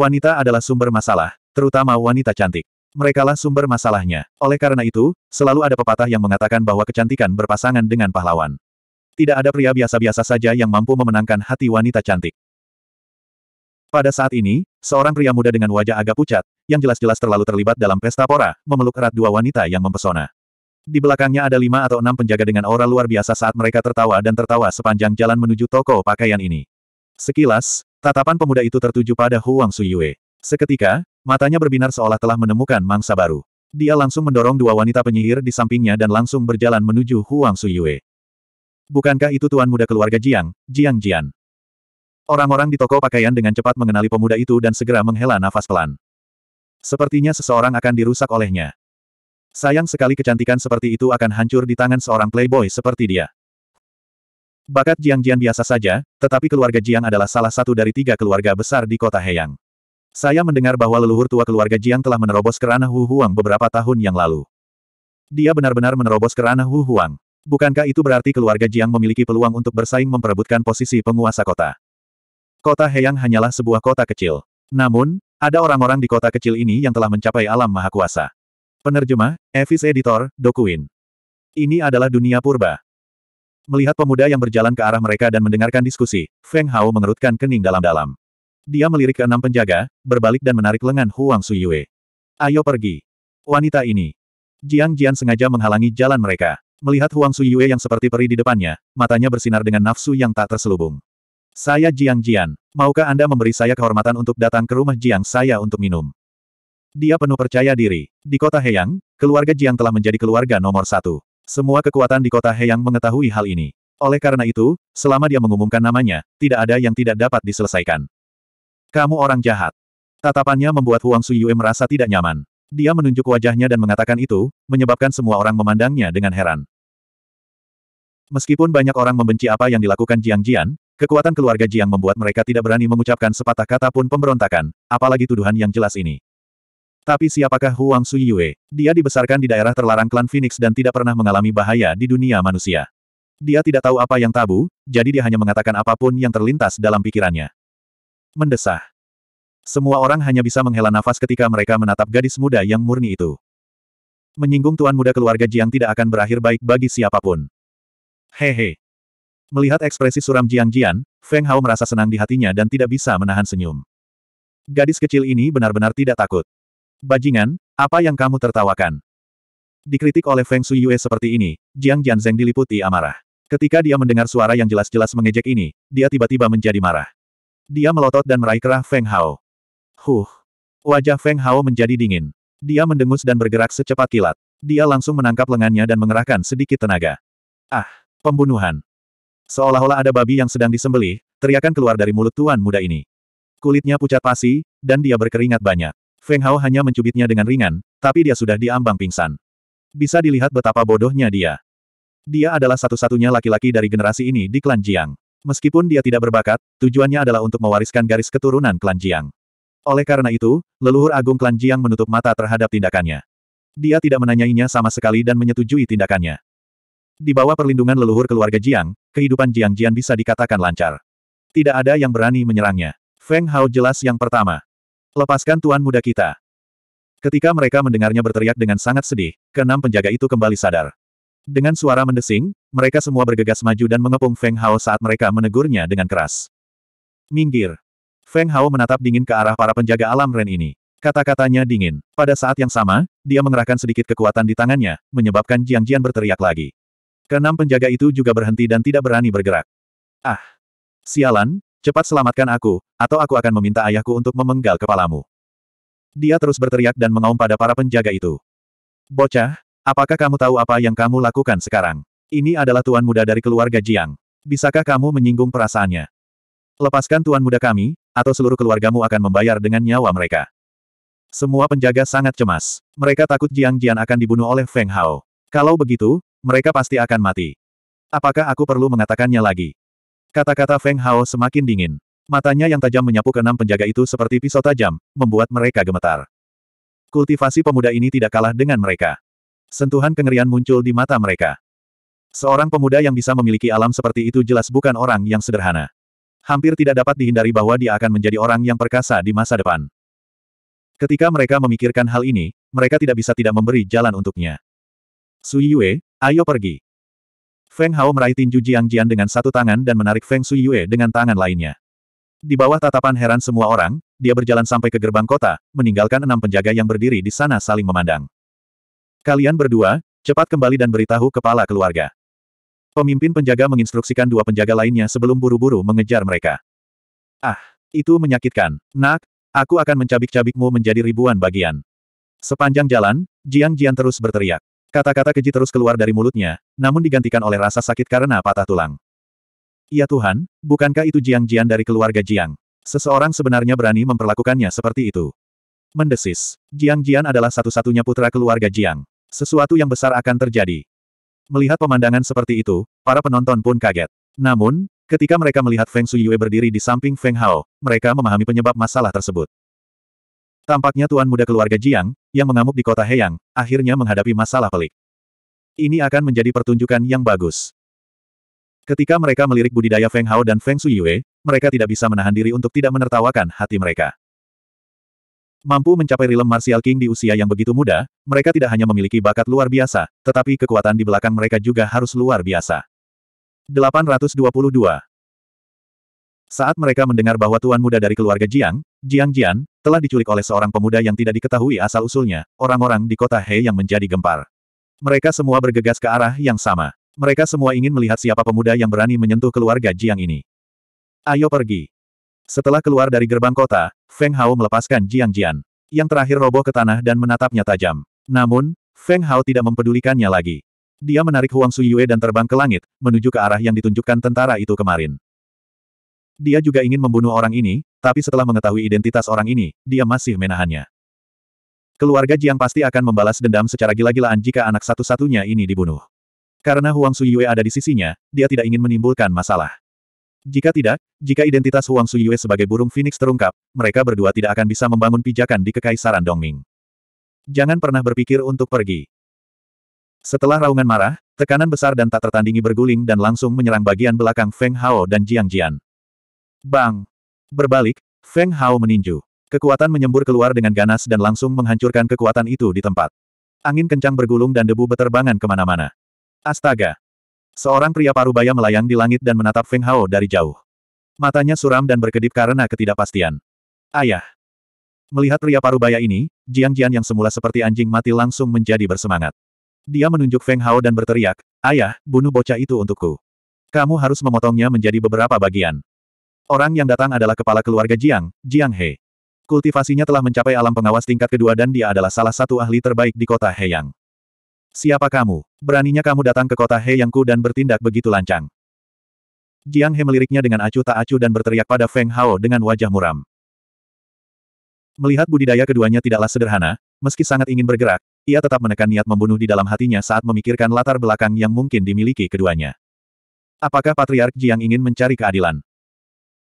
Wanita adalah sumber masalah, terutama wanita cantik. Merekalah sumber masalahnya. Oleh karena itu, selalu ada pepatah yang mengatakan bahwa kecantikan berpasangan dengan pahlawan. Tidak ada pria biasa-biasa saja yang mampu memenangkan hati wanita cantik. Pada saat ini, seorang pria muda dengan wajah agak pucat, yang jelas-jelas terlalu terlibat dalam pesta pora, memeluk erat dua wanita yang mempesona. Di belakangnya ada lima atau enam penjaga dengan aura luar biasa saat mereka tertawa dan tertawa sepanjang jalan menuju toko pakaian ini. Sekilas, Tatapan pemuda itu tertuju pada Huang Suyue. Seketika, matanya berbinar seolah telah menemukan mangsa baru. Dia langsung mendorong dua wanita penyihir di sampingnya dan langsung berjalan menuju Huang Suyue. Bukankah itu tuan muda keluarga Jiang, Jiang Jian? Orang-orang di toko pakaian dengan cepat mengenali pemuda itu dan segera menghela nafas pelan. Sepertinya seseorang akan dirusak olehnya. Sayang sekali kecantikan seperti itu akan hancur di tangan seorang playboy seperti dia. Bakat Jiang Jian biasa saja, tetapi keluarga Jiang adalah salah satu dari tiga keluarga besar di kota Heyang. Saya mendengar bahwa leluhur tua keluarga Jiang telah menerobos kerana Hu Huang beberapa tahun yang lalu. Dia benar-benar menerobos kerana Hu Huang. Bukankah itu berarti keluarga Jiang memiliki peluang untuk bersaing memperebutkan posisi penguasa kota? Kota Heyang hanyalah sebuah kota kecil. Namun, ada orang-orang di kota kecil ini yang telah mencapai alam maha kuasa. Penerjemah, Evis Editor, Dokuin. Ini adalah dunia purba. Melihat pemuda yang berjalan ke arah mereka dan mendengarkan diskusi, Feng Hao mengerutkan kening dalam-dalam. Dia melirik ke enam penjaga, berbalik dan menarik lengan Huang Suyue. Ayo pergi. Wanita ini. Jiang Jian sengaja menghalangi jalan mereka. Melihat Huang Suyue yang seperti peri di depannya, matanya bersinar dengan nafsu yang tak terselubung. Saya Jiang Jian. Maukah Anda memberi saya kehormatan untuk datang ke rumah Jiang saya untuk minum? Dia penuh percaya diri. Di kota Heyang, keluarga Jiang telah menjadi keluarga nomor satu. Semua kekuatan di kota Heyang mengetahui hal ini. Oleh karena itu, selama dia mengumumkan namanya, tidak ada yang tidak dapat diselesaikan. Kamu orang jahat. Tatapannya membuat Huang Suyue merasa tidak nyaman. Dia menunjuk wajahnya dan mengatakan itu, menyebabkan semua orang memandangnya dengan heran. Meskipun banyak orang membenci apa yang dilakukan Jiang Jian, kekuatan keluarga Jiang membuat mereka tidak berani mengucapkan sepatah kata pun pemberontakan, apalagi tuduhan yang jelas ini. Tapi siapakah Huang Suyue? Dia dibesarkan di daerah terlarang klan Phoenix dan tidak pernah mengalami bahaya di dunia manusia. Dia tidak tahu apa yang tabu, jadi dia hanya mengatakan apapun yang terlintas dalam pikirannya. Mendesah. Semua orang hanya bisa menghela nafas ketika mereka menatap gadis muda yang murni itu. Menyinggung tuan muda keluarga Jiang tidak akan berakhir baik bagi siapapun. Hehe. Melihat ekspresi suram Jiang Jian, Feng Hao merasa senang di hatinya dan tidak bisa menahan senyum. Gadis kecil ini benar-benar tidak takut. Bajingan, apa yang kamu tertawakan? Dikritik oleh Feng Shui Yue seperti ini, Jiang Jianzeng diliputi amarah. Ketika dia mendengar suara yang jelas-jelas mengejek ini, dia tiba-tiba menjadi marah. Dia melotot dan meraih kerah Feng Hao. Huh. Wajah Feng Hao menjadi dingin. Dia mendengus dan bergerak secepat kilat. Dia langsung menangkap lengannya dan mengerahkan sedikit tenaga. Ah, pembunuhan. Seolah-olah ada babi yang sedang disembelih, teriakan keluar dari mulut tuan muda ini. Kulitnya pucat pasi, dan dia berkeringat banyak. Feng Hao hanya mencubitnya dengan ringan, tapi dia sudah diambang pingsan. Bisa dilihat betapa bodohnya dia. Dia adalah satu-satunya laki-laki dari generasi ini di klan Jiang. Meskipun dia tidak berbakat, tujuannya adalah untuk mewariskan garis keturunan klan Jiang. Oleh karena itu, leluhur agung klan Jiang menutup mata terhadap tindakannya. Dia tidak menanyainya sama sekali dan menyetujui tindakannya. Di bawah perlindungan leluhur keluarga Jiang, kehidupan Jiang Jian bisa dikatakan lancar. Tidak ada yang berani menyerangnya. Feng Hao jelas yang pertama. Lepaskan tuan muda kita. Ketika mereka mendengarnya berteriak dengan sangat sedih, keenam penjaga itu kembali sadar. Dengan suara mendesing, mereka semua bergegas maju dan mengepung Feng Hao saat mereka menegurnya dengan keras. Minggir. Feng Hao menatap dingin ke arah para penjaga alam Ren ini. Kata-katanya dingin. Pada saat yang sama, dia mengerahkan sedikit kekuatan di tangannya, menyebabkan Jiang Jian berteriak lagi. Keenam penjaga itu juga berhenti dan tidak berani bergerak. Ah! Sialan, Cepat selamatkan aku, atau aku akan meminta ayahku untuk memenggal kepalamu. Dia terus berteriak dan mengaum pada para penjaga itu. Bocah, apakah kamu tahu apa yang kamu lakukan sekarang? Ini adalah tuan muda dari keluarga Jiang. Bisakah kamu menyinggung perasaannya? Lepaskan tuan muda kami, atau seluruh keluargamu akan membayar dengan nyawa mereka. Semua penjaga sangat cemas. Mereka takut Jiang Jian akan dibunuh oleh Feng Hao. Kalau begitu, mereka pasti akan mati. Apakah aku perlu mengatakannya lagi? Kata-kata Feng Hao semakin dingin. Matanya yang tajam menyapu keenam penjaga itu seperti pisau tajam, membuat mereka gemetar. Kultivasi pemuda ini tidak kalah dengan mereka. Sentuhan kengerian muncul di mata mereka. Seorang pemuda yang bisa memiliki alam seperti itu jelas bukan orang yang sederhana. Hampir tidak dapat dihindari bahwa dia akan menjadi orang yang perkasa di masa depan. Ketika mereka memikirkan hal ini, mereka tidak bisa tidak memberi jalan untuknya. Su Yue, ayo pergi. Feng Hao meraih tinju Jiang Jian dengan satu tangan dan menarik Feng Sui Yue dengan tangan lainnya. Di bawah tatapan heran semua orang, dia berjalan sampai ke gerbang kota, meninggalkan enam penjaga yang berdiri di sana saling memandang. Kalian berdua, cepat kembali dan beritahu kepala keluarga. Pemimpin penjaga menginstruksikan dua penjaga lainnya sebelum buru-buru mengejar mereka. Ah, itu menyakitkan. Nak, aku akan mencabik-cabikmu menjadi ribuan bagian. Sepanjang jalan, Jiang Jian terus berteriak. Kata-kata keji terus keluar dari mulutnya, namun digantikan oleh rasa sakit karena patah tulang. Ya Tuhan, bukankah itu Jiang Jian dari keluarga Jiang? Seseorang sebenarnya berani memperlakukannya seperti itu. Mendesis, Jiang Jian adalah satu-satunya putra keluarga Jiang. Sesuatu yang besar akan terjadi. Melihat pemandangan seperti itu, para penonton pun kaget. Namun, ketika mereka melihat Feng Suyue berdiri di samping Feng Hao, mereka memahami penyebab masalah tersebut. Tampaknya tuan muda keluarga Jiang, yang mengamuk di kota Heyang, akhirnya menghadapi masalah pelik. Ini akan menjadi pertunjukan yang bagus. Ketika mereka melirik budidaya Feng Hao dan Feng Suyue, mereka tidak bisa menahan diri untuk tidak menertawakan hati mereka. Mampu mencapai rilem Martial King di usia yang begitu muda, mereka tidak hanya memiliki bakat luar biasa, tetapi kekuatan di belakang mereka juga harus luar biasa. 822 Saat mereka mendengar bahwa tuan muda dari keluarga Jiang, Jiang Jian, telah diculik oleh seorang pemuda yang tidak diketahui asal-usulnya, orang-orang di kota He yang menjadi gempar. Mereka semua bergegas ke arah yang sama. Mereka semua ingin melihat siapa pemuda yang berani menyentuh keluarga Jiang ini. Ayo pergi. Setelah keluar dari gerbang kota, Feng Hao melepaskan Jiang Jian. Yang terakhir roboh ke tanah dan menatapnya tajam. Namun, Feng Hao tidak mempedulikannya lagi. Dia menarik Huang Suyue dan terbang ke langit, menuju ke arah yang ditunjukkan tentara itu kemarin. Dia juga ingin membunuh orang ini, tapi setelah mengetahui identitas orang ini, dia masih menahannya. Keluarga Jiang pasti akan membalas dendam secara gila-gilaan jika anak satu-satunya ini dibunuh. Karena Huang Suyue ada di sisinya, dia tidak ingin menimbulkan masalah. Jika tidak, jika identitas Huang Suyue sebagai burung phoenix terungkap, mereka berdua tidak akan bisa membangun pijakan di kekaisaran Dongming. Jangan pernah berpikir untuk pergi. Setelah raungan marah, tekanan besar dan tak tertandingi berguling dan langsung menyerang bagian belakang Feng Hao dan Jiang Jian. Bang! Berbalik, Feng Hao meninju. Kekuatan menyembur keluar dengan ganas dan langsung menghancurkan kekuatan itu di tempat. Angin kencang bergulung dan debu beterbangan kemana-mana. Astaga! Seorang pria parubaya melayang di langit dan menatap Feng Hao dari jauh. Matanya suram dan berkedip karena ketidakpastian. Ayah! Melihat pria parubaya ini, Jiang Jian yang semula seperti anjing mati langsung menjadi bersemangat. Dia menunjuk Feng Hao dan berteriak, Ayah, bunuh bocah itu untukku. Kamu harus memotongnya menjadi beberapa bagian. Orang yang datang adalah kepala keluarga Jiang, Jiang He. Kultivasinya telah mencapai alam pengawas tingkat kedua dan dia adalah salah satu ahli terbaik di kota Heyang. Siapa kamu? Beraninya kamu datang ke kota Heyangku dan bertindak begitu lancang. Jiang He meliriknya dengan acuh tak acuh dan berteriak pada Feng Hao dengan wajah muram. Melihat budidaya keduanya tidaklah sederhana, meski sangat ingin bergerak, ia tetap menekan niat membunuh di dalam hatinya saat memikirkan latar belakang yang mungkin dimiliki keduanya. Apakah Patriark Jiang ingin mencari keadilan?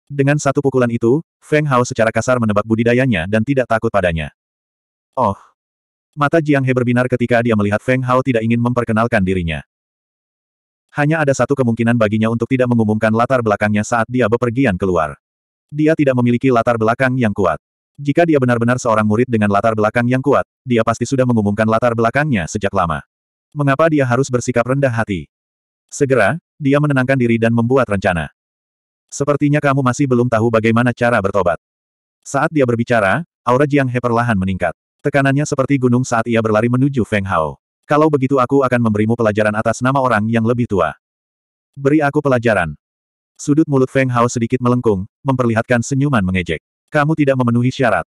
Dengan satu pukulan itu, Feng Hao secara kasar menebak budidayanya dan tidak takut padanya. Oh! Mata Jiang He berbinar ketika dia melihat Feng Hao tidak ingin memperkenalkan dirinya. Hanya ada satu kemungkinan baginya untuk tidak mengumumkan latar belakangnya saat dia bepergian keluar. Dia tidak memiliki latar belakang yang kuat. Jika dia benar-benar seorang murid dengan latar belakang yang kuat, dia pasti sudah mengumumkan latar belakangnya sejak lama. Mengapa dia harus bersikap rendah hati? Segera, dia menenangkan diri dan membuat rencana. Sepertinya kamu masih belum tahu bagaimana cara bertobat. Saat dia berbicara, aura Jiang He perlahan meningkat. Tekanannya seperti gunung saat ia berlari menuju Feng Hao. Kalau begitu aku akan memberimu pelajaran atas nama orang yang lebih tua. Beri aku pelajaran. Sudut mulut Feng Hao sedikit melengkung, memperlihatkan senyuman mengejek. Kamu tidak memenuhi syarat.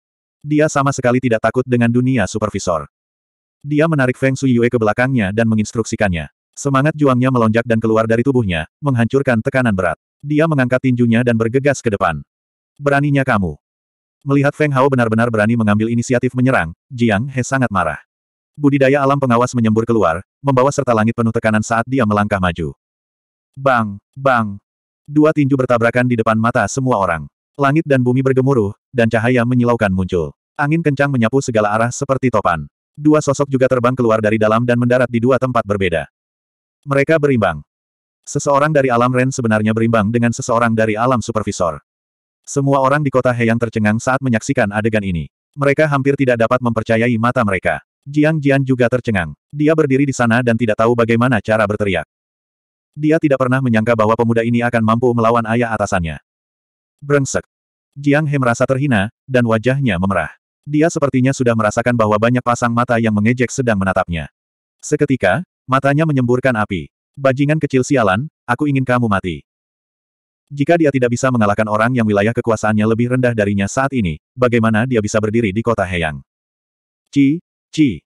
Dia sama sekali tidak takut dengan dunia supervisor. Dia menarik Feng Su Yue ke belakangnya dan menginstruksikannya. Semangat juangnya melonjak dan keluar dari tubuhnya, menghancurkan tekanan berat. Dia mengangkat tinjunya dan bergegas ke depan. Beraninya kamu. Melihat Feng Hao benar-benar berani mengambil inisiatif menyerang, Jiang He sangat marah. Budidaya alam pengawas menyembur keluar, membawa serta langit penuh tekanan saat dia melangkah maju. Bang, bang. Dua tinju bertabrakan di depan mata semua orang. Langit dan bumi bergemuruh, dan cahaya menyilaukan muncul. Angin kencang menyapu segala arah seperti topan. Dua sosok juga terbang keluar dari dalam dan mendarat di dua tempat berbeda. Mereka berimbang. Seseorang dari alam Ren sebenarnya berimbang dengan seseorang dari alam supervisor. Semua orang di kota yang tercengang saat menyaksikan adegan ini. Mereka hampir tidak dapat mempercayai mata mereka. Jiang Jian juga tercengang. Dia berdiri di sana dan tidak tahu bagaimana cara berteriak. Dia tidak pernah menyangka bahwa pemuda ini akan mampu melawan ayah atasannya. Brengsek. Jiang He merasa terhina, dan wajahnya memerah. Dia sepertinya sudah merasakan bahwa banyak pasang mata yang mengejek sedang menatapnya. Seketika, matanya menyemburkan api. Bajingan kecil sialan, aku ingin kamu mati. Jika dia tidak bisa mengalahkan orang yang wilayah kekuasaannya lebih rendah darinya saat ini, bagaimana dia bisa berdiri di kota Heyang? Ci, ci.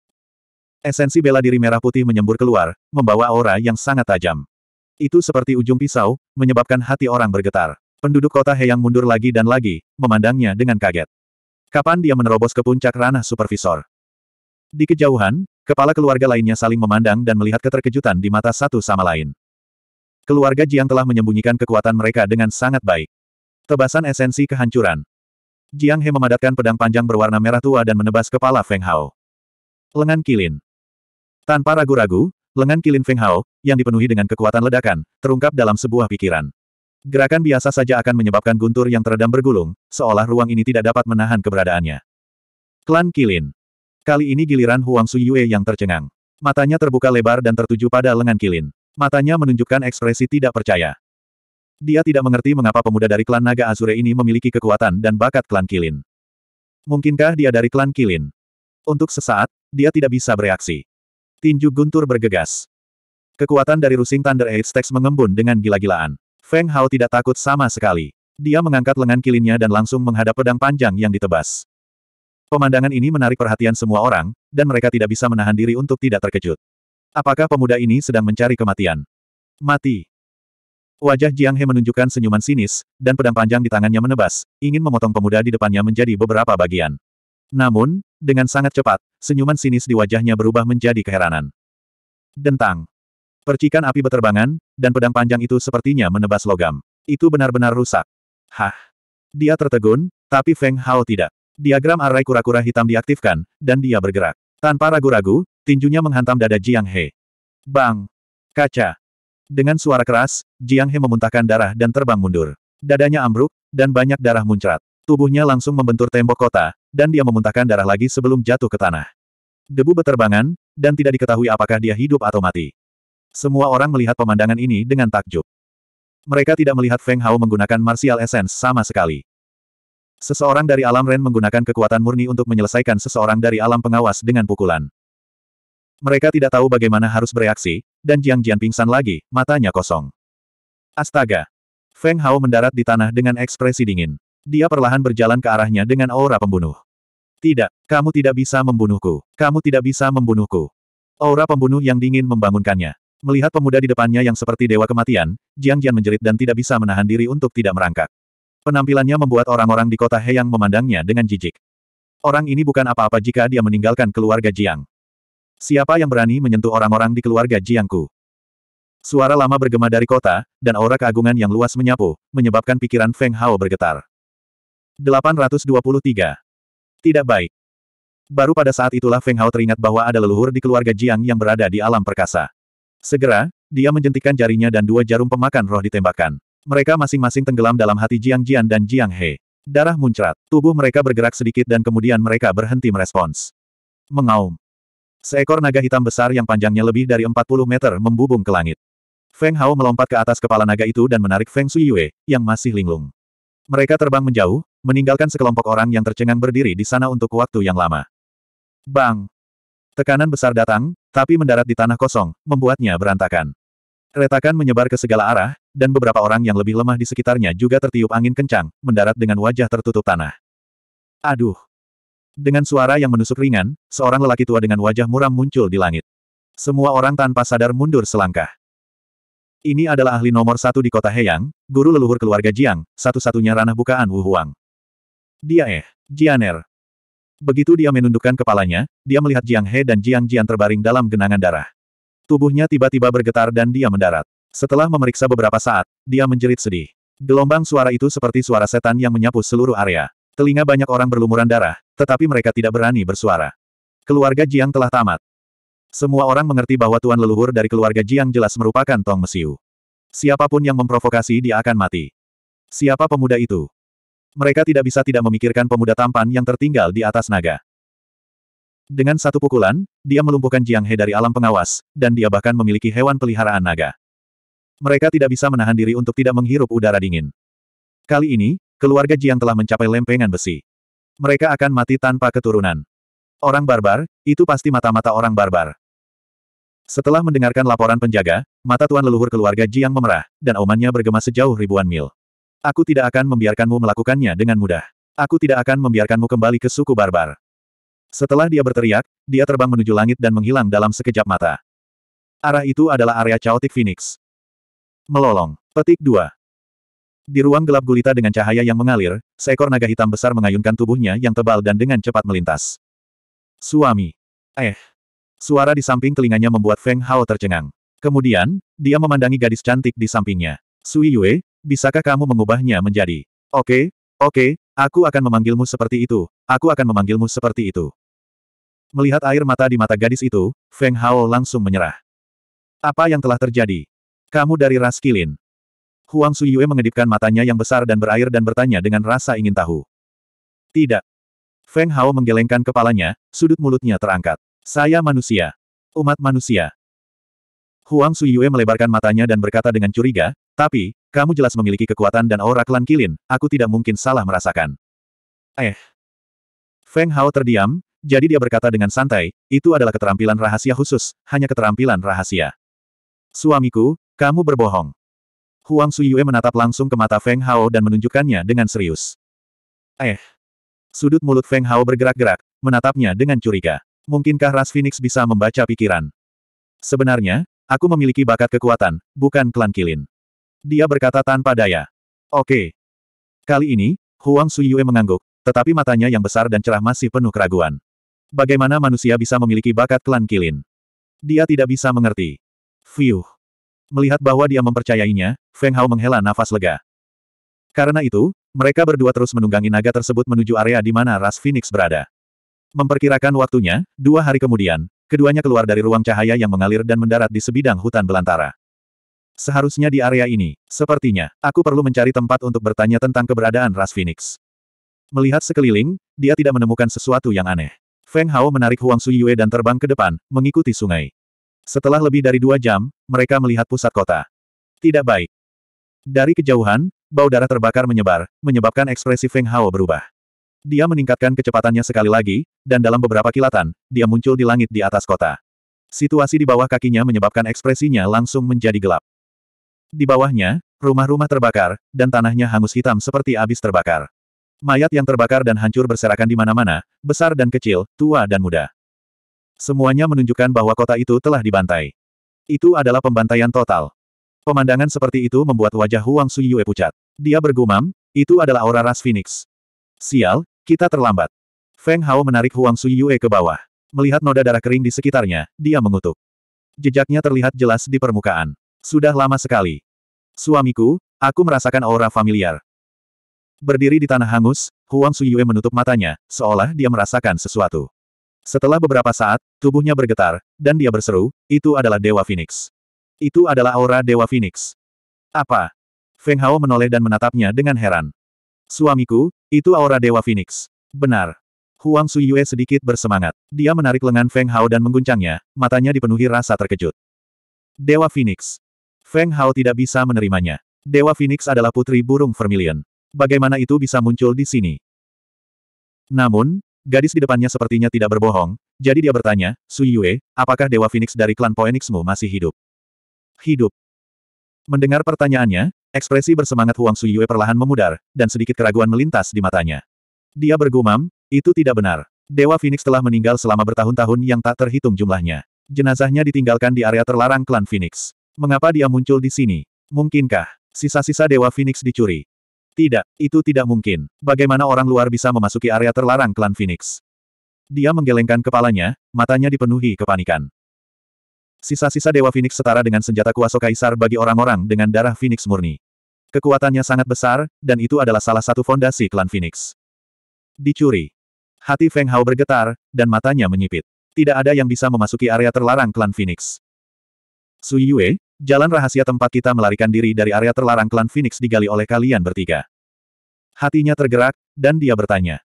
Esensi bela diri merah putih menyembur keluar, membawa aura yang sangat tajam. Itu seperti ujung pisau, menyebabkan hati orang bergetar. Penduduk kota Heyang mundur lagi dan lagi, memandangnya dengan kaget. Kapan dia menerobos ke puncak ranah supervisor? Di kejauhan, kepala keluarga lainnya saling memandang dan melihat keterkejutan di mata satu sama lain. Keluarga Jiang telah menyembunyikan kekuatan mereka dengan sangat baik. Tebasan esensi kehancuran. Jiang He memadatkan pedang panjang berwarna merah tua dan menebas kepala Feng Hao. Lengan kilin. Tanpa ragu-ragu, lengan kilin Feng Hao, yang dipenuhi dengan kekuatan ledakan, terungkap dalam sebuah pikiran. Gerakan biasa saja akan menyebabkan guntur yang teredam bergulung, seolah ruang ini tidak dapat menahan keberadaannya. Klan Kilin Kali ini giliran Huang Suyue yang tercengang. Matanya terbuka lebar dan tertuju pada lengan Kilin. Matanya menunjukkan ekspresi tidak percaya. Dia tidak mengerti mengapa pemuda dari klan Naga Azure ini memiliki kekuatan dan bakat klan Kilin. Mungkinkah dia dari klan Kilin? Untuk sesaat, dia tidak bisa bereaksi. Tinju guntur bergegas. Kekuatan dari rusing Thunder Eight Stacks mengembun dengan gila-gilaan. Feng Hao tidak takut sama sekali. Dia mengangkat lengan kilinnya dan langsung menghadap pedang panjang yang ditebas. Pemandangan ini menarik perhatian semua orang, dan mereka tidak bisa menahan diri untuk tidak terkejut. Apakah pemuda ini sedang mencari kematian? Mati. Wajah Jiang He menunjukkan senyuman sinis, dan pedang panjang di tangannya menebas, ingin memotong pemuda di depannya menjadi beberapa bagian. Namun, dengan sangat cepat, senyuman sinis di wajahnya berubah menjadi keheranan. Dentang. Percikan api beterbangan, dan pedang panjang itu sepertinya menebas logam. Itu benar-benar rusak. Hah. Dia tertegun, tapi Feng Hao tidak. Diagram array kura-kura hitam diaktifkan, dan dia bergerak. Tanpa ragu-ragu, tinjunya menghantam dada Jiang He. Bang! Kaca! Dengan suara keras, Jiang He memuntahkan darah dan terbang mundur. Dadanya ambruk, dan banyak darah muncrat. Tubuhnya langsung membentur tembok kota, dan dia memuntahkan darah lagi sebelum jatuh ke tanah. Debu beterbangan, dan tidak diketahui apakah dia hidup atau mati. Semua orang melihat pemandangan ini dengan takjub. Mereka tidak melihat Feng Hao menggunakan martial essence sama sekali. Seseorang dari alam Ren menggunakan kekuatan murni untuk menyelesaikan seseorang dari alam pengawas dengan pukulan. Mereka tidak tahu bagaimana harus bereaksi, dan Jiang Jian pingsan lagi, matanya kosong. Astaga! Feng Hao mendarat di tanah dengan ekspresi dingin. Dia perlahan berjalan ke arahnya dengan aura pembunuh. Tidak, kamu tidak bisa membunuhku. Kamu tidak bisa membunuhku. Aura pembunuh yang dingin membangunkannya. Melihat pemuda di depannya yang seperti dewa kematian, Jiang Jian menjerit dan tidak bisa menahan diri untuk tidak merangkak. Penampilannya membuat orang-orang di kota Heyang memandangnya dengan jijik. Orang ini bukan apa-apa jika dia meninggalkan keluarga Jiang. Siapa yang berani menyentuh orang-orang di keluarga Jiangku? Suara lama bergema dari kota, dan aura keagungan yang luas menyapu, menyebabkan pikiran Feng Hao bergetar. 823. Tidak baik. Baru pada saat itulah Feng Hao teringat bahwa ada leluhur di keluarga Jiang yang berada di alam perkasa. Segera, dia menjentikan jarinya dan dua jarum pemakan roh ditembakkan. Mereka masing-masing tenggelam dalam hati Jiang Jian dan Jiang He. Darah muncrat. Tubuh mereka bergerak sedikit dan kemudian mereka berhenti merespons. Mengaum. Seekor naga hitam besar yang panjangnya lebih dari 40 meter membubung ke langit. Feng Hao melompat ke atas kepala naga itu dan menarik Feng Yue, yang masih linglung. Mereka terbang menjauh, meninggalkan sekelompok orang yang tercengang berdiri di sana untuk waktu yang lama. Bang! Tekanan besar datang, tapi mendarat di tanah kosong, membuatnya berantakan. Retakan menyebar ke segala arah, dan beberapa orang yang lebih lemah di sekitarnya juga tertiup angin kencang, mendarat dengan wajah tertutup tanah. Aduh! Dengan suara yang menusuk ringan, seorang lelaki tua dengan wajah muram muncul di langit. Semua orang tanpa sadar mundur selangkah. Ini adalah ahli nomor satu di kota Heyang, guru leluhur keluarga Jiang, satu-satunya ranah bukaan Wu Huang. Dia eh, Jianer. Begitu dia menundukkan kepalanya, dia melihat Jiang He dan Jiang Jian terbaring dalam genangan darah. Tubuhnya tiba-tiba bergetar dan dia mendarat. Setelah memeriksa beberapa saat, dia menjerit sedih. Gelombang suara itu seperti suara setan yang menyapu seluruh area. Telinga banyak orang berlumuran darah, tetapi mereka tidak berani bersuara. Keluarga Jiang telah tamat. Semua orang mengerti bahwa tuan leluhur dari keluarga Jiang jelas merupakan Tong Mesiu. Siapapun yang memprovokasi dia akan mati. Siapa pemuda itu? Mereka tidak bisa tidak memikirkan pemuda tampan yang tertinggal di atas naga. Dengan satu pukulan, dia melumpuhkan Jiang He dari alam pengawas, dan dia bahkan memiliki hewan peliharaan naga. Mereka tidak bisa menahan diri untuk tidak menghirup udara dingin. Kali ini, keluarga Jiang telah mencapai lempengan besi. Mereka akan mati tanpa keturunan. Orang barbar, itu pasti mata-mata orang barbar. Setelah mendengarkan laporan penjaga, mata tuan leluhur keluarga Jiang memerah, dan omannya bergema sejauh ribuan mil. Aku tidak akan membiarkanmu melakukannya dengan mudah. Aku tidak akan membiarkanmu kembali ke suku barbar. Setelah dia berteriak, dia terbang menuju langit dan menghilang dalam sekejap mata. Arah itu adalah area Chaotic Phoenix. Melolong. Petik 2. Di ruang gelap gulita dengan cahaya yang mengalir, seekor naga hitam besar mengayunkan tubuhnya yang tebal dan dengan cepat melintas. Suami. Eh. Suara di samping telinganya membuat Feng Hao tercengang. Kemudian, dia memandangi gadis cantik di sampingnya. Sui Yue, bisakah kamu mengubahnya menjadi? Oke, okay, oke, okay, aku akan memanggilmu seperti itu, aku akan memanggilmu seperti itu. Melihat air mata di mata gadis itu, Feng Hao langsung menyerah. Apa yang telah terjadi? Kamu dari ras Kilin. Huang Suyue mengedipkan matanya yang besar dan berair dan bertanya dengan rasa ingin tahu. Tidak. Feng Hao menggelengkan kepalanya, sudut mulutnya terangkat. Saya manusia. Umat manusia. Huang Suyue melebarkan matanya dan berkata dengan curiga, tapi, kamu jelas memiliki kekuatan dan aura klan Kilin, aku tidak mungkin salah merasakan. Eh. Feng Hao terdiam, jadi dia berkata dengan santai, itu adalah keterampilan rahasia khusus, hanya keterampilan rahasia. Suamiku, kamu berbohong. Huang Suyue menatap langsung ke mata Feng Hao dan menunjukkannya dengan serius. Eh. Sudut mulut Feng Hao bergerak-gerak, menatapnya dengan curiga. Mungkinkah Ras Phoenix bisa membaca pikiran? Sebenarnya, aku memiliki bakat kekuatan, bukan klan Kilin. Dia berkata tanpa daya. Oke. Kali ini, Huang Suyue mengangguk, tetapi matanya yang besar dan cerah masih penuh keraguan. Bagaimana manusia bisa memiliki bakat klan Kilin? Dia tidak bisa mengerti. Fiuh. Melihat bahwa dia mempercayainya, Feng Hao menghela nafas lega. Karena itu, mereka berdua terus menunggangi naga tersebut menuju area di mana ras Phoenix berada. Memperkirakan waktunya, dua hari kemudian, keduanya keluar dari ruang cahaya yang mengalir dan mendarat di sebidang hutan belantara. Seharusnya di area ini, sepertinya, aku perlu mencari tempat untuk bertanya tentang keberadaan ras Phoenix. Melihat sekeliling, dia tidak menemukan sesuatu yang aneh. Feng Hao menarik Huang Suyue dan terbang ke depan, mengikuti sungai. Setelah lebih dari dua jam, mereka melihat pusat kota. Tidak baik. Dari kejauhan, bau darah terbakar menyebar, menyebabkan ekspresi Feng Hao berubah. Dia meningkatkan kecepatannya sekali lagi, dan dalam beberapa kilatan, dia muncul di langit di atas kota. Situasi di bawah kakinya menyebabkan ekspresinya langsung menjadi gelap. Di bawahnya, rumah-rumah terbakar, dan tanahnya hangus hitam seperti abis terbakar. Mayat yang terbakar dan hancur berserakan di mana-mana, besar dan kecil, tua dan muda. Semuanya menunjukkan bahwa kota itu telah dibantai. Itu adalah pembantaian total. Pemandangan seperti itu membuat wajah Huang Suyue pucat. Dia bergumam, itu adalah aura ras Phoenix. Sial, kita terlambat. Feng Hao menarik Huang Suyue ke bawah. Melihat noda darah kering di sekitarnya, dia mengutuk. Jejaknya terlihat jelas di permukaan. Sudah lama sekali. Suamiku, aku merasakan aura familiar. Berdiri di tanah hangus, Huang Suyue menutup matanya, seolah dia merasakan sesuatu. Setelah beberapa saat, tubuhnya bergetar, dan dia berseru, itu adalah Dewa Phoenix. Itu adalah aura Dewa Phoenix. Apa? Feng Hao menoleh dan menatapnya dengan heran. Suamiku, itu aura Dewa Phoenix. Benar. Huang Su Yue sedikit bersemangat. Dia menarik lengan Feng Hao dan mengguncangnya, matanya dipenuhi rasa terkejut. Dewa Phoenix. Feng Hao tidak bisa menerimanya. Dewa Phoenix adalah putri burung vermilion. Bagaimana itu bisa muncul di sini? Namun, Gadis di depannya sepertinya tidak berbohong, jadi dia bertanya, Su Yue, apakah Dewa Phoenix dari klan Poenixmu masih hidup? Hidup. Mendengar pertanyaannya, ekspresi bersemangat Huang Su Yue perlahan memudar, dan sedikit keraguan melintas di matanya. Dia bergumam, itu tidak benar. Dewa Phoenix telah meninggal selama bertahun-tahun yang tak terhitung jumlahnya. Jenazahnya ditinggalkan di area terlarang klan Phoenix. Mengapa dia muncul di sini? Mungkinkah sisa-sisa Dewa Phoenix dicuri? Tidak, itu tidak mungkin. Bagaimana orang luar bisa memasuki area terlarang klan Phoenix? Dia menggelengkan kepalanya, matanya dipenuhi kepanikan. Sisa-sisa Dewa Phoenix setara dengan senjata kuasa kaisar bagi orang-orang dengan darah Phoenix murni. Kekuatannya sangat besar, dan itu adalah salah satu fondasi klan Phoenix. Dicuri. Hati Feng Hao bergetar, dan matanya menyipit. Tidak ada yang bisa memasuki area terlarang klan Phoenix. Sui Yue, Jalan rahasia tempat kita melarikan diri dari area terlarang klan Phoenix digali oleh kalian bertiga. Hatinya tergerak, dan dia bertanya.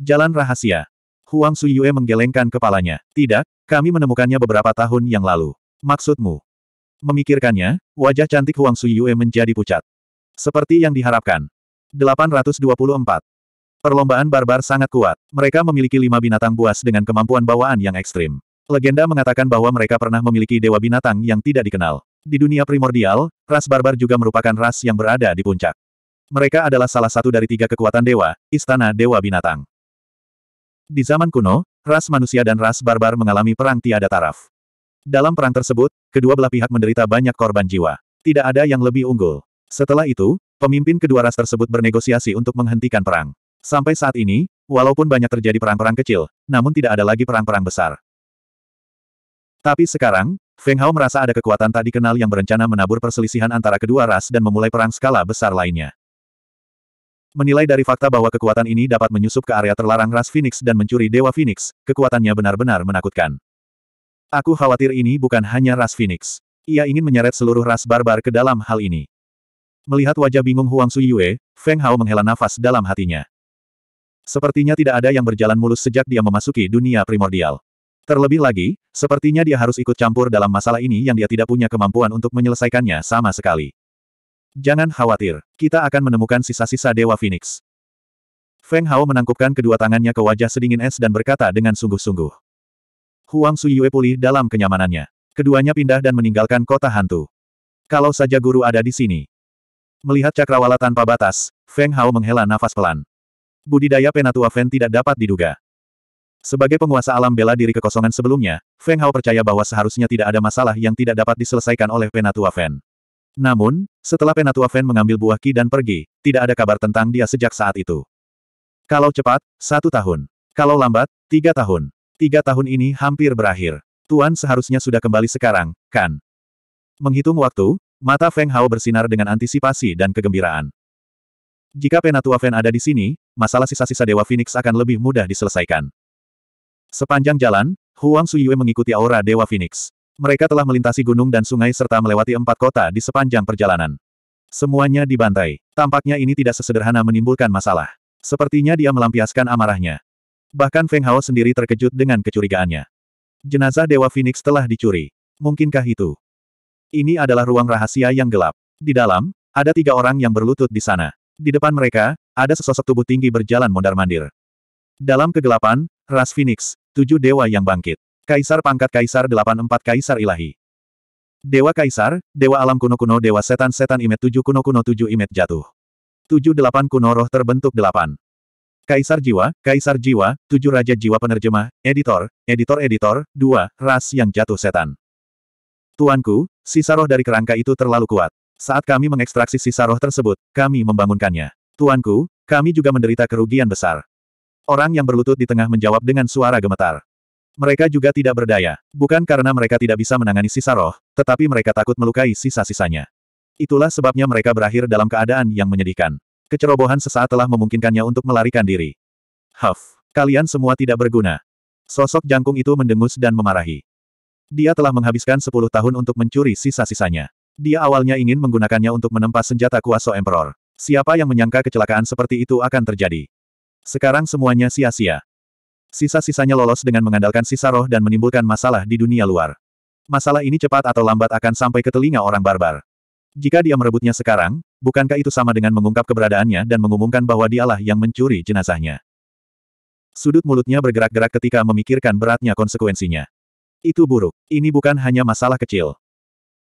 Jalan rahasia. Huang Suyue menggelengkan kepalanya. Tidak, kami menemukannya beberapa tahun yang lalu. Maksudmu? Memikirkannya, wajah cantik Huang Suyue menjadi pucat. Seperti yang diharapkan. 824. Perlombaan barbar sangat kuat. Mereka memiliki lima binatang buas dengan kemampuan bawaan yang ekstrim. Legenda mengatakan bahwa mereka pernah memiliki dewa binatang yang tidak dikenal. Di dunia primordial, ras barbar juga merupakan ras yang berada di puncak. Mereka adalah salah satu dari tiga kekuatan dewa, istana dewa binatang. Di zaman kuno, ras manusia dan ras barbar mengalami perang tiada taraf. Dalam perang tersebut, kedua belah pihak menderita banyak korban jiwa. Tidak ada yang lebih unggul. Setelah itu, pemimpin kedua ras tersebut bernegosiasi untuk menghentikan perang. Sampai saat ini, walaupun banyak terjadi perang-perang kecil, namun tidak ada lagi perang-perang besar. Tapi sekarang, Feng Hao merasa ada kekuatan tak dikenal yang berencana menabur perselisihan antara kedua ras dan memulai perang skala besar lainnya. Menilai dari fakta bahwa kekuatan ini dapat menyusup ke area terlarang ras Phoenix dan mencuri Dewa Phoenix, kekuatannya benar-benar menakutkan. Aku khawatir ini bukan hanya ras Phoenix. Ia ingin menyeret seluruh ras barbar ke dalam hal ini. Melihat wajah bingung Huang Yue, Feng Hao menghela nafas dalam hatinya. Sepertinya tidak ada yang berjalan mulus sejak dia memasuki dunia primordial. Terlebih lagi, sepertinya dia harus ikut campur dalam masalah ini yang dia tidak punya kemampuan untuk menyelesaikannya sama sekali. Jangan khawatir, kita akan menemukan sisa-sisa Dewa Phoenix. Feng Hao menangkupkan kedua tangannya ke wajah sedingin es dan berkata dengan sungguh-sungguh. Huang Suyue pulih dalam kenyamanannya. Keduanya pindah dan meninggalkan kota hantu. Kalau saja guru ada di sini. Melihat cakrawala tanpa batas, Feng Hao menghela nafas pelan. Budidaya penatua Fen tidak dapat diduga. Sebagai penguasa alam bela diri kekosongan sebelumnya, Feng Hao percaya bahwa seharusnya tidak ada masalah yang tidak dapat diselesaikan oleh Penatua Fen. Namun, setelah Penatua Fen mengambil buah ki dan pergi, tidak ada kabar tentang dia sejak saat itu. Kalau cepat, satu tahun. Kalau lambat, tiga tahun. Tiga tahun ini hampir berakhir. Tuan seharusnya sudah kembali sekarang, kan? Menghitung waktu, mata Feng Hao bersinar dengan antisipasi dan kegembiraan. Jika Penatua Fen ada di sini, masalah sisa-sisa Dewa Phoenix akan lebih mudah diselesaikan. Sepanjang jalan, Huang Suyue mengikuti aura Dewa Phoenix. Mereka telah melintasi gunung dan sungai serta melewati empat kota di sepanjang perjalanan. Semuanya dibantai. Tampaknya ini tidak sesederhana menimbulkan masalah. Sepertinya dia melampiaskan amarahnya. Bahkan Feng Hao sendiri terkejut dengan kecurigaannya. Jenazah Dewa Phoenix telah dicuri. Mungkinkah itu? Ini adalah ruang rahasia yang gelap. Di dalam, ada tiga orang yang berlutut di sana. Di depan mereka, ada sesosok tubuh tinggi berjalan mondar-mandir. Dalam kegelapan, ras Phoenix, Tujuh dewa yang bangkit. Kaisar pangkat Kaisar 84 Kaisar Ilahi. Dewa Kaisar, Dewa Alam Kuno-Kuno Dewa Setan-Setan Imet Tujuh Kuno-Kuno Tujuh Imet Jatuh. Tujuh Delapan Kuno Roh Terbentuk Delapan, Kaisar Jiwa, Kaisar Jiwa, Tujuh Raja Jiwa Penerjemah, Editor, Editor-Editor, Dua Ras yang Jatuh Setan. Tuanku, sisa roh dari kerangka itu terlalu kuat. Saat kami mengekstraksi sisa roh tersebut, kami membangunkannya. Tuanku, kami juga menderita kerugian besar. Orang yang berlutut di tengah menjawab dengan suara gemetar. Mereka juga tidak berdaya. Bukan karena mereka tidak bisa menangani sisa roh, tetapi mereka takut melukai sisa-sisanya. Itulah sebabnya mereka berakhir dalam keadaan yang menyedihkan. Kecerobohan sesaat telah memungkinkannya untuk melarikan diri. Huff, kalian semua tidak berguna. Sosok jangkung itu mendengus dan memarahi. Dia telah menghabiskan sepuluh tahun untuk mencuri sisa-sisanya. Dia awalnya ingin menggunakannya untuk menempa senjata kuasa Emperor. Siapa yang menyangka kecelakaan seperti itu akan terjadi? Sekarang semuanya sia-sia. Sisa-sisanya lolos dengan mengandalkan sisa roh dan menimbulkan masalah di dunia luar. Masalah ini cepat atau lambat akan sampai ke telinga orang barbar. Jika dia merebutnya sekarang, bukankah itu sama dengan mengungkap keberadaannya dan mengumumkan bahwa dialah yang mencuri jenazahnya? Sudut mulutnya bergerak-gerak ketika memikirkan beratnya konsekuensinya. Itu buruk. Ini bukan hanya masalah kecil.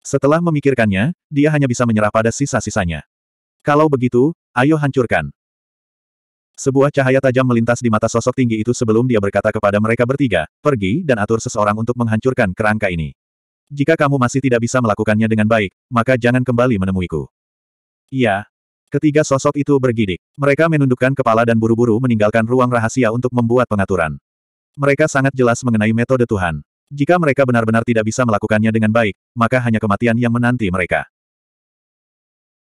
Setelah memikirkannya, dia hanya bisa menyerah pada sisa-sisanya. Kalau begitu, ayo hancurkan. Sebuah cahaya tajam melintas di mata sosok tinggi itu sebelum dia berkata kepada mereka bertiga, pergi dan atur seseorang untuk menghancurkan kerangka ini. Jika kamu masih tidak bisa melakukannya dengan baik, maka jangan kembali menemuiku. Iya. Ketiga sosok itu bergidik. Mereka menundukkan kepala dan buru-buru meninggalkan ruang rahasia untuk membuat pengaturan. Mereka sangat jelas mengenai metode Tuhan. Jika mereka benar-benar tidak bisa melakukannya dengan baik, maka hanya kematian yang menanti mereka.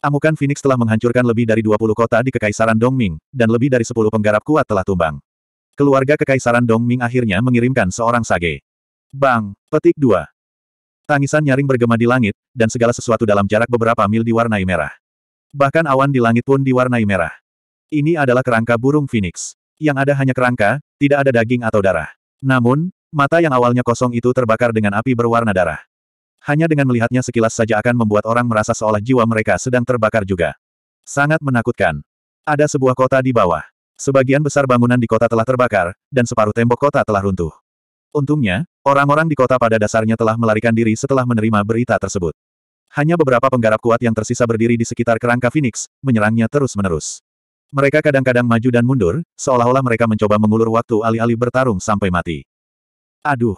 Amukan Phoenix telah menghancurkan lebih dari 20 kota di Kekaisaran Dongming, dan lebih dari 10 penggarap kuat telah tumbang. Keluarga Kekaisaran Dongming akhirnya mengirimkan seorang sage. Bang! Petik 2. Tangisan nyaring bergema di langit, dan segala sesuatu dalam jarak beberapa mil diwarnai merah. Bahkan awan di langit pun diwarnai merah. Ini adalah kerangka burung Phoenix. Yang ada hanya kerangka, tidak ada daging atau darah. Namun, mata yang awalnya kosong itu terbakar dengan api berwarna darah. Hanya dengan melihatnya sekilas saja akan membuat orang merasa seolah jiwa mereka sedang terbakar juga. Sangat menakutkan. Ada sebuah kota di bawah. Sebagian besar bangunan di kota telah terbakar, dan separuh tembok kota telah runtuh. Untungnya, orang-orang di kota pada dasarnya telah melarikan diri setelah menerima berita tersebut. Hanya beberapa penggarap kuat yang tersisa berdiri di sekitar kerangka Phoenix, menyerangnya terus-menerus. Mereka kadang-kadang maju dan mundur, seolah-olah mereka mencoba mengulur waktu alih-alih bertarung sampai mati. Aduh!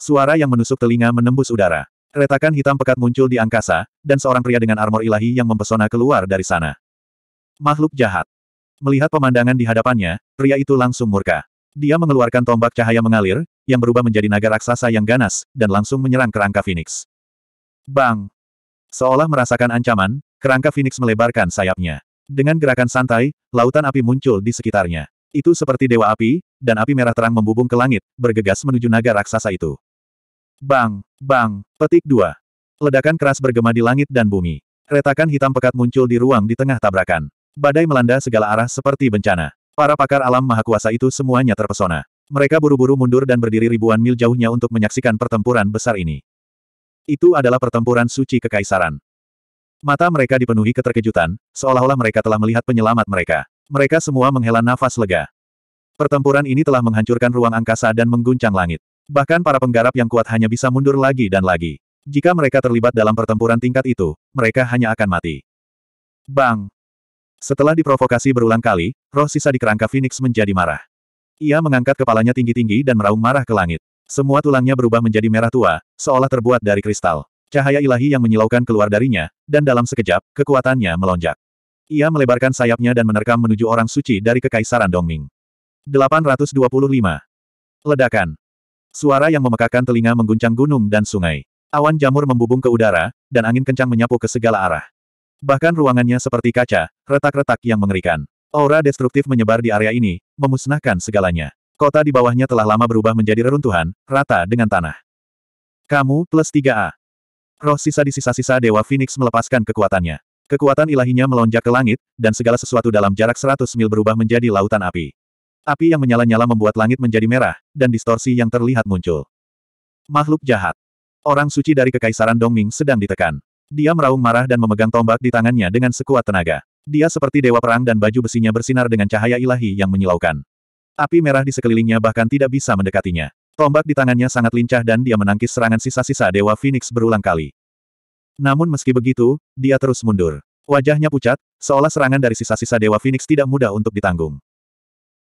Suara yang menusuk telinga menembus udara. Retakan hitam pekat muncul di angkasa, dan seorang pria dengan armor ilahi yang mempesona keluar dari sana. Makhluk jahat. Melihat pemandangan di hadapannya, pria itu langsung murka. Dia mengeluarkan tombak cahaya mengalir, yang berubah menjadi naga raksasa yang ganas, dan langsung menyerang kerangka Phoenix. Bang! Seolah merasakan ancaman, kerangka Phoenix melebarkan sayapnya. Dengan gerakan santai, lautan api muncul di sekitarnya. Itu seperti dewa api, dan api merah terang membubung ke langit, bergegas menuju naga raksasa itu. Bang, bang, petik dua. Ledakan keras bergema di langit dan bumi. Retakan hitam pekat muncul di ruang di tengah tabrakan. Badai melanda segala arah seperti bencana. Para pakar alam maha kuasa itu semuanya terpesona. Mereka buru-buru mundur dan berdiri ribuan mil jauhnya untuk menyaksikan pertempuran besar ini. Itu adalah pertempuran suci kekaisaran. Mata mereka dipenuhi keterkejutan, seolah-olah mereka telah melihat penyelamat mereka. Mereka semua menghela nafas lega. Pertempuran ini telah menghancurkan ruang angkasa dan mengguncang langit. Bahkan para penggarap yang kuat hanya bisa mundur lagi dan lagi. Jika mereka terlibat dalam pertempuran tingkat itu, mereka hanya akan mati. Bang! Setelah diprovokasi berulang kali, roh sisa di kerangka Phoenix menjadi marah. Ia mengangkat kepalanya tinggi-tinggi dan meraung marah ke langit. Semua tulangnya berubah menjadi merah tua, seolah terbuat dari kristal. Cahaya ilahi yang menyilaukan keluar darinya, dan dalam sekejap, kekuatannya melonjak. Ia melebarkan sayapnya dan menerkam menuju orang suci dari Kekaisaran Dongming. 825. Ledakan. Suara yang memekakan telinga mengguncang gunung dan sungai. Awan jamur membubung ke udara, dan angin kencang menyapu ke segala arah. Bahkan ruangannya seperti kaca, retak-retak yang mengerikan. Aura destruktif menyebar di area ini, memusnahkan segalanya. Kota di bawahnya telah lama berubah menjadi reruntuhan, rata dengan tanah. Kamu, plus 3A. Roh sisa di sisa-sisa Dewa Phoenix melepaskan kekuatannya. Kekuatan ilahinya melonjak ke langit, dan segala sesuatu dalam jarak 100 mil berubah menjadi lautan api. Api yang menyala-nyala membuat langit menjadi merah, dan distorsi yang terlihat muncul. Makhluk jahat. Orang suci dari Kekaisaran Dongming sedang ditekan. Dia meraung marah dan memegang tombak di tangannya dengan sekuat tenaga. Dia seperti dewa perang dan baju besinya bersinar dengan cahaya ilahi yang menyilaukan. Api merah di sekelilingnya bahkan tidak bisa mendekatinya. Tombak di tangannya sangat lincah dan dia menangkis serangan sisa-sisa Dewa Phoenix berulang kali. Namun meski begitu, dia terus mundur. Wajahnya pucat, seolah serangan dari sisa-sisa Dewa Phoenix tidak mudah untuk ditanggung.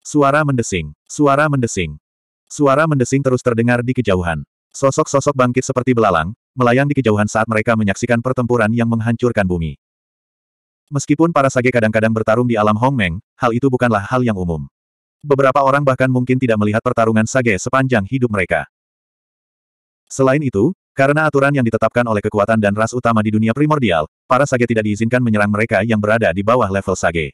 Suara mendesing, suara mendesing. Suara mendesing terus terdengar di kejauhan. Sosok-sosok bangkit seperti belalang, melayang di kejauhan saat mereka menyaksikan pertempuran yang menghancurkan bumi. Meskipun para sage kadang-kadang bertarung di alam Hong Meng, hal itu bukanlah hal yang umum. Beberapa orang bahkan mungkin tidak melihat pertarungan sage sepanjang hidup mereka. Selain itu, karena aturan yang ditetapkan oleh kekuatan dan ras utama di dunia primordial, para sage tidak diizinkan menyerang mereka yang berada di bawah level sage.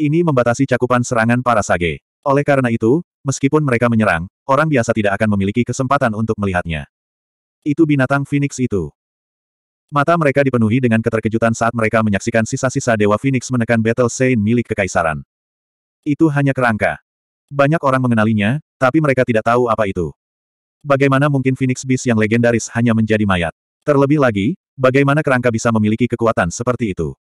Ini membatasi cakupan serangan para sage. Oleh karena itu, meskipun mereka menyerang, orang biasa tidak akan memiliki kesempatan untuk melihatnya. Itu binatang Phoenix itu. Mata mereka dipenuhi dengan keterkejutan saat mereka menyaksikan sisa-sisa Dewa Phoenix menekan Battle Saint milik Kekaisaran. Itu hanya kerangka. Banyak orang mengenalinya, tapi mereka tidak tahu apa itu. Bagaimana mungkin Phoenix Beast yang legendaris hanya menjadi mayat? Terlebih lagi, bagaimana kerangka bisa memiliki kekuatan seperti itu?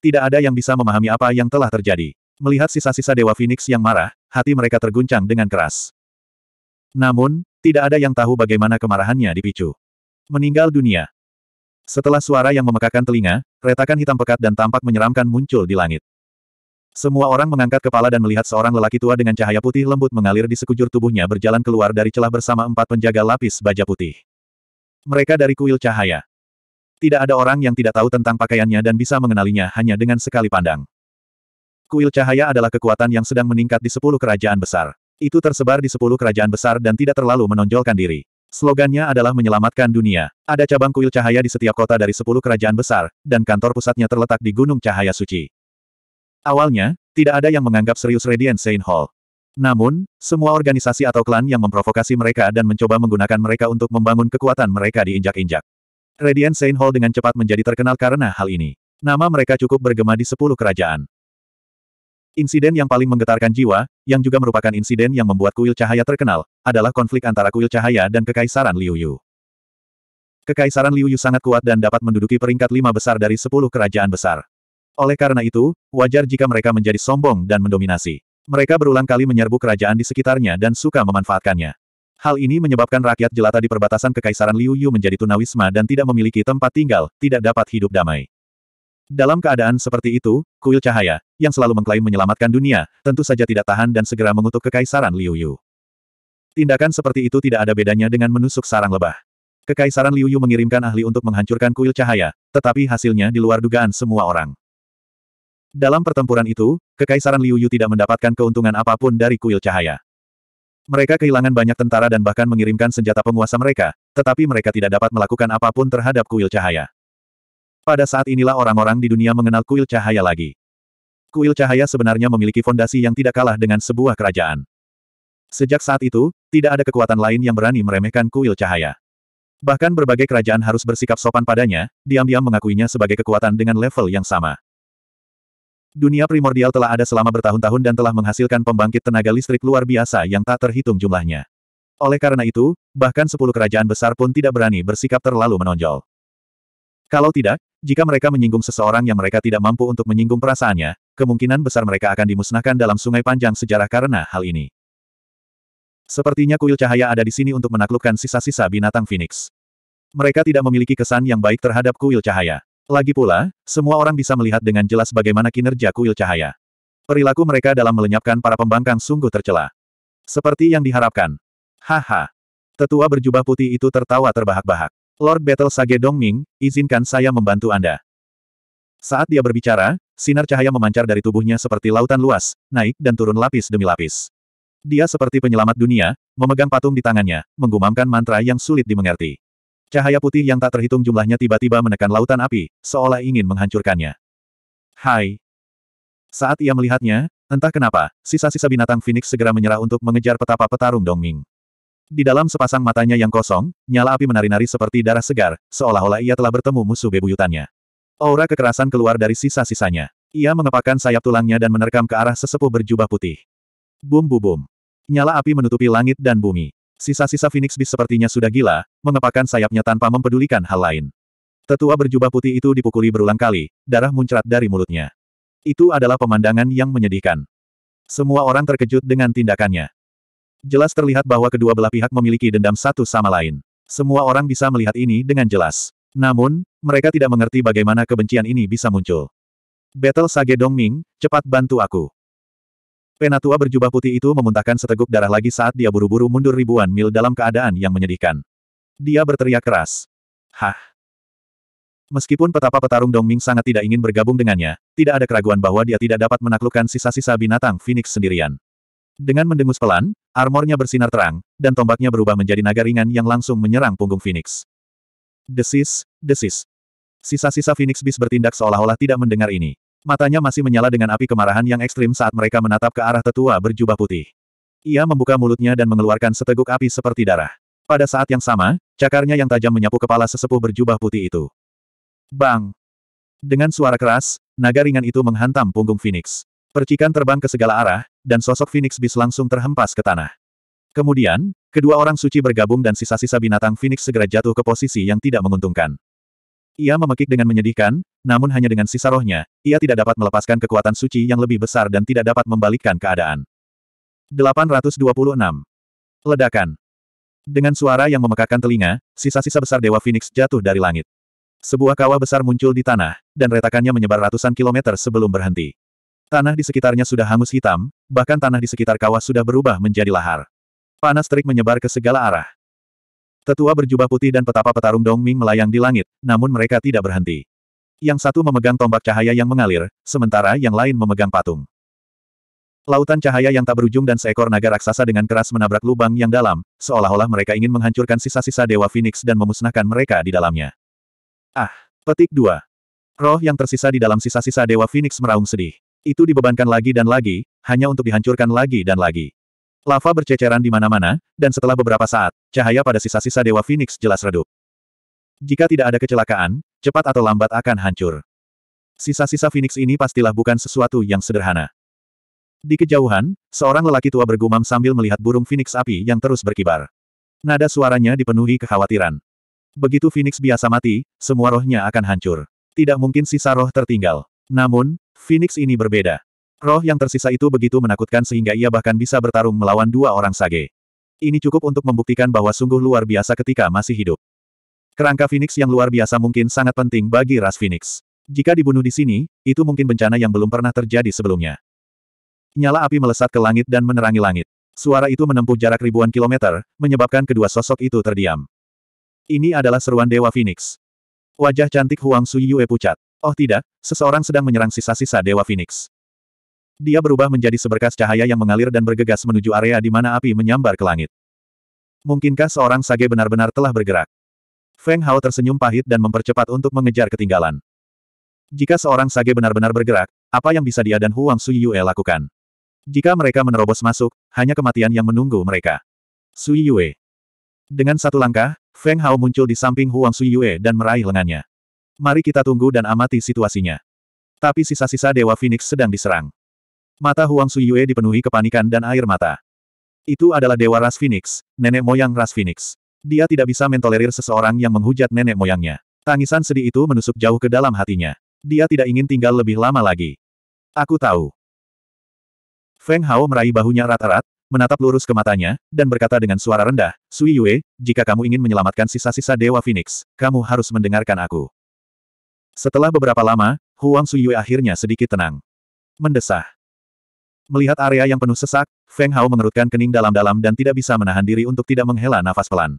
Tidak ada yang bisa memahami apa yang telah terjadi. Melihat sisa-sisa Dewa Phoenix yang marah, hati mereka terguncang dengan keras. Namun, tidak ada yang tahu bagaimana kemarahannya dipicu. Meninggal dunia. Setelah suara yang memekakan telinga, retakan hitam pekat dan tampak menyeramkan muncul di langit. Semua orang mengangkat kepala dan melihat seorang lelaki tua dengan cahaya putih lembut mengalir di sekujur tubuhnya berjalan keluar dari celah bersama empat penjaga lapis baja putih. Mereka dari kuil cahaya. Tidak ada orang yang tidak tahu tentang pakaiannya dan bisa mengenalinya hanya dengan sekali pandang. Kuil cahaya adalah kekuatan yang sedang meningkat di sepuluh kerajaan besar. Itu tersebar di sepuluh kerajaan besar dan tidak terlalu menonjolkan diri. Slogannya adalah menyelamatkan dunia. Ada cabang kuil cahaya di setiap kota dari sepuluh kerajaan besar, dan kantor pusatnya terletak di Gunung Cahaya Suci. Awalnya, tidak ada yang menganggap serius Radiant Saint Hall. Namun, semua organisasi atau klan yang memprovokasi mereka dan mencoba menggunakan mereka untuk membangun kekuatan mereka diinjak-injak. Radiant Saint Hall dengan cepat menjadi terkenal karena hal ini. Nama mereka cukup bergema di sepuluh kerajaan. Insiden yang paling menggetarkan jiwa, yang juga merupakan insiden yang membuat kuil cahaya terkenal, adalah konflik antara kuil cahaya dan Kekaisaran Liu Yu. Kekaisaran Liu Yu sangat kuat dan dapat menduduki peringkat lima besar dari sepuluh kerajaan besar. Oleh karena itu, wajar jika mereka menjadi sombong dan mendominasi. Mereka berulang kali menyerbu kerajaan di sekitarnya dan suka memanfaatkannya. Hal ini menyebabkan rakyat jelata di perbatasan Kekaisaran Liu Yu menjadi tunawisma dan tidak memiliki tempat tinggal, tidak dapat hidup damai. Dalam keadaan seperti itu, kuil cahaya, yang selalu mengklaim menyelamatkan dunia, tentu saja tidak tahan dan segera mengutuk Kekaisaran Liu Yu. Tindakan seperti itu tidak ada bedanya dengan menusuk sarang lebah. Kekaisaran Liu Yu mengirimkan ahli untuk menghancurkan kuil cahaya, tetapi hasilnya di luar dugaan semua orang. Dalam pertempuran itu, Kekaisaran Liu Yu tidak mendapatkan keuntungan apapun dari kuil cahaya. Mereka kehilangan banyak tentara dan bahkan mengirimkan senjata penguasa mereka, tetapi mereka tidak dapat melakukan apapun terhadap kuil cahaya. Pada saat inilah orang-orang di dunia mengenal kuil cahaya lagi. Kuil cahaya sebenarnya memiliki fondasi yang tidak kalah dengan sebuah kerajaan. Sejak saat itu, tidak ada kekuatan lain yang berani meremehkan kuil cahaya. Bahkan berbagai kerajaan harus bersikap sopan padanya, diam-diam mengakuinya sebagai kekuatan dengan level yang sama. Dunia primordial telah ada selama bertahun-tahun dan telah menghasilkan pembangkit tenaga listrik luar biasa yang tak terhitung jumlahnya. Oleh karena itu, bahkan sepuluh kerajaan besar pun tidak berani bersikap terlalu menonjol. Kalau tidak, jika mereka menyinggung seseorang yang mereka tidak mampu untuk menyinggung perasaannya, kemungkinan besar mereka akan dimusnahkan dalam sungai panjang sejarah karena hal ini. Sepertinya kuil cahaya ada di sini untuk menaklukkan sisa-sisa binatang Phoenix. Mereka tidak memiliki kesan yang baik terhadap kuil cahaya. Lagi pula, semua orang bisa melihat dengan jelas bagaimana kinerja kuil cahaya. Perilaku mereka dalam melenyapkan para pembangkang sungguh tercela. Seperti yang diharapkan. Haha. Tetua berjubah putih itu tertawa terbahak-bahak. Lord Battle Sage Dongming, izinkan saya membantu Anda. Saat dia berbicara, sinar cahaya memancar dari tubuhnya seperti lautan luas, naik dan turun lapis demi lapis. Dia seperti penyelamat dunia, memegang patung di tangannya, menggumamkan mantra yang sulit dimengerti. Cahaya putih yang tak terhitung jumlahnya tiba-tiba menekan lautan api, seolah ingin menghancurkannya. Hai. Saat ia melihatnya, entah kenapa, sisa-sisa binatang Phoenix segera menyerah untuk mengejar petapa petarung Dongming. Di dalam sepasang matanya yang kosong, nyala api menari-nari seperti darah segar, seolah-olah ia telah bertemu musuh bebuyutannya. Aura kekerasan keluar dari sisa-sisanya. Ia mengepakkan sayap tulangnya dan menerkam ke arah sesepuh berjubah putih. Bum bum bum. Nyala api menutupi langit dan bumi. Sisa-sisa Phoenix Beast sepertinya sudah gila, mengepakkan sayapnya tanpa mempedulikan hal lain. Tetua berjubah putih itu dipukuli berulang kali, darah muncrat dari mulutnya. Itu adalah pemandangan yang menyedihkan. Semua orang terkejut dengan tindakannya. Jelas terlihat bahwa kedua belah pihak memiliki dendam satu sama lain. Semua orang bisa melihat ini dengan jelas. Namun, mereka tidak mengerti bagaimana kebencian ini bisa muncul. Battle Sage Dongming, cepat bantu aku. Penatua berjubah putih itu memuntahkan seteguk darah lagi saat dia buru-buru mundur ribuan mil dalam keadaan yang menyedihkan. Dia berteriak keras. Hah! Meskipun petapa petarung Dongming sangat tidak ingin bergabung dengannya, tidak ada keraguan bahwa dia tidak dapat menaklukkan sisa-sisa binatang Phoenix sendirian. Dengan mendengus pelan, armornya bersinar terang, dan tombaknya berubah menjadi naga ringan yang langsung menyerang punggung Phoenix. Desis, desis. Sisa-sisa Phoenix bis bertindak seolah-olah tidak mendengar ini. Matanya masih menyala dengan api kemarahan yang ekstrim saat mereka menatap ke arah tetua berjubah putih. Ia membuka mulutnya dan mengeluarkan seteguk api seperti darah. Pada saat yang sama, cakarnya yang tajam menyapu kepala sesepuh berjubah putih itu. Bang! Dengan suara keras, naga ringan itu menghantam punggung Phoenix. Percikan terbang ke segala arah, dan sosok Phoenix Beast langsung terhempas ke tanah. Kemudian, kedua orang suci bergabung dan sisa-sisa binatang Phoenix segera jatuh ke posisi yang tidak menguntungkan. Ia memekik dengan menyedihkan, namun hanya dengan sisa rohnya, ia tidak dapat melepaskan kekuatan suci yang lebih besar dan tidak dapat membalikkan keadaan. 826. Ledakan. Dengan suara yang memekakkan telinga, sisa-sisa besar Dewa Phoenix jatuh dari langit. Sebuah kawah besar muncul di tanah, dan retakannya menyebar ratusan kilometer sebelum berhenti. Tanah di sekitarnya sudah hangus hitam, bahkan tanah di sekitar kawah sudah berubah menjadi lahar. Panas terik menyebar ke segala arah. Tetua berjubah putih dan petapa petarung Dong Ming melayang di langit, namun mereka tidak berhenti. Yang satu memegang tombak cahaya yang mengalir, sementara yang lain memegang patung. Lautan cahaya yang tak berujung dan seekor naga raksasa dengan keras menabrak lubang yang dalam, seolah-olah mereka ingin menghancurkan sisa-sisa Dewa Phoenix dan memusnahkan mereka di dalamnya. Ah! Petik 2. Roh yang tersisa di dalam sisa-sisa Dewa Phoenix meraung sedih. Itu dibebankan lagi dan lagi, hanya untuk dihancurkan lagi dan lagi. Lava berceceran di mana-mana, dan setelah beberapa saat, cahaya pada sisa-sisa Dewa Phoenix jelas redup. Jika tidak ada kecelakaan, cepat atau lambat akan hancur. Sisa-sisa Phoenix ini pastilah bukan sesuatu yang sederhana. Di kejauhan, seorang lelaki tua bergumam sambil melihat burung Phoenix api yang terus berkibar. Nada suaranya dipenuhi kekhawatiran. Begitu Phoenix biasa mati, semua rohnya akan hancur. Tidak mungkin sisa roh tertinggal. Namun, Phoenix ini berbeda. Roh yang tersisa itu begitu menakutkan sehingga ia bahkan bisa bertarung melawan dua orang sage. Ini cukup untuk membuktikan bahwa sungguh luar biasa ketika masih hidup. Kerangka Phoenix yang luar biasa mungkin sangat penting bagi ras Phoenix. Jika dibunuh di sini, itu mungkin bencana yang belum pernah terjadi sebelumnya. Nyala api melesat ke langit dan menerangi langit. Suara itu menempuh jarak ribuan kilometer, menyebabkan kedua sosok itu terdiam. Ini adalah seruan Dewa Phoenix. Wajah cantik Huang Suyue pucat. Oh tidak, seseorang sedang menyerang sisa-sisa Dewa Phoenix. Dia berubah menjadi seberkas cahaya yang mengalir dan bergegas menuju area di mana api menyambar ke langit. Mungkinkah seorang sage benar-benar telah bergerak? Feng Hao tersenyum pahit dan mempercepat untuk mengejar ketinggalan. Jika seorang sage benar-benar bergerak, apa yang bisa dia dan Huang Sui Yue lakukan? Jika mereka menerobos masuk, hanya kematian yang menunggu mereka. Sui Yue. Dengan satu langkah, Feng Hao muncul di samping Huang Sui Yue dan meraih lengannya. Mari kita tunggu dan amati situasinya. Tapi sisa-sisa Dewa Phoenix sedang diserang. Mata Huang Suyue dipenuhi kepanikan dan air mata. Itu adalah Dewa Ras Phoenix, nenek moyang Ras Phoenix. Dia tidak bisa mentolerir seseorang yang menghujat nenek moyangnya. Tangisan sedih itu menusuk jauh ke dalam hatinya. Dia tidak ingin tinggal lebih lama lagi. Aku tahu. Feng Hao meraih bahunya rat-rat, menatap lurus ke matanya, dan berkata dengan suara rendah, Sui Yue, jika kamu ingin menyelamatkan sisa-sisa Dewa Phoenix, kamu harus mendengarkan aku. Setelah beberapa lama, Huang Suyue akhirnya sedikit tenang. Mendesah. Melihat area yang penuh sesak, Feng Hao mengerutkan kening dalam-dalam dan tidak bisa menahan diri untuk tidak menghela nafas pelan.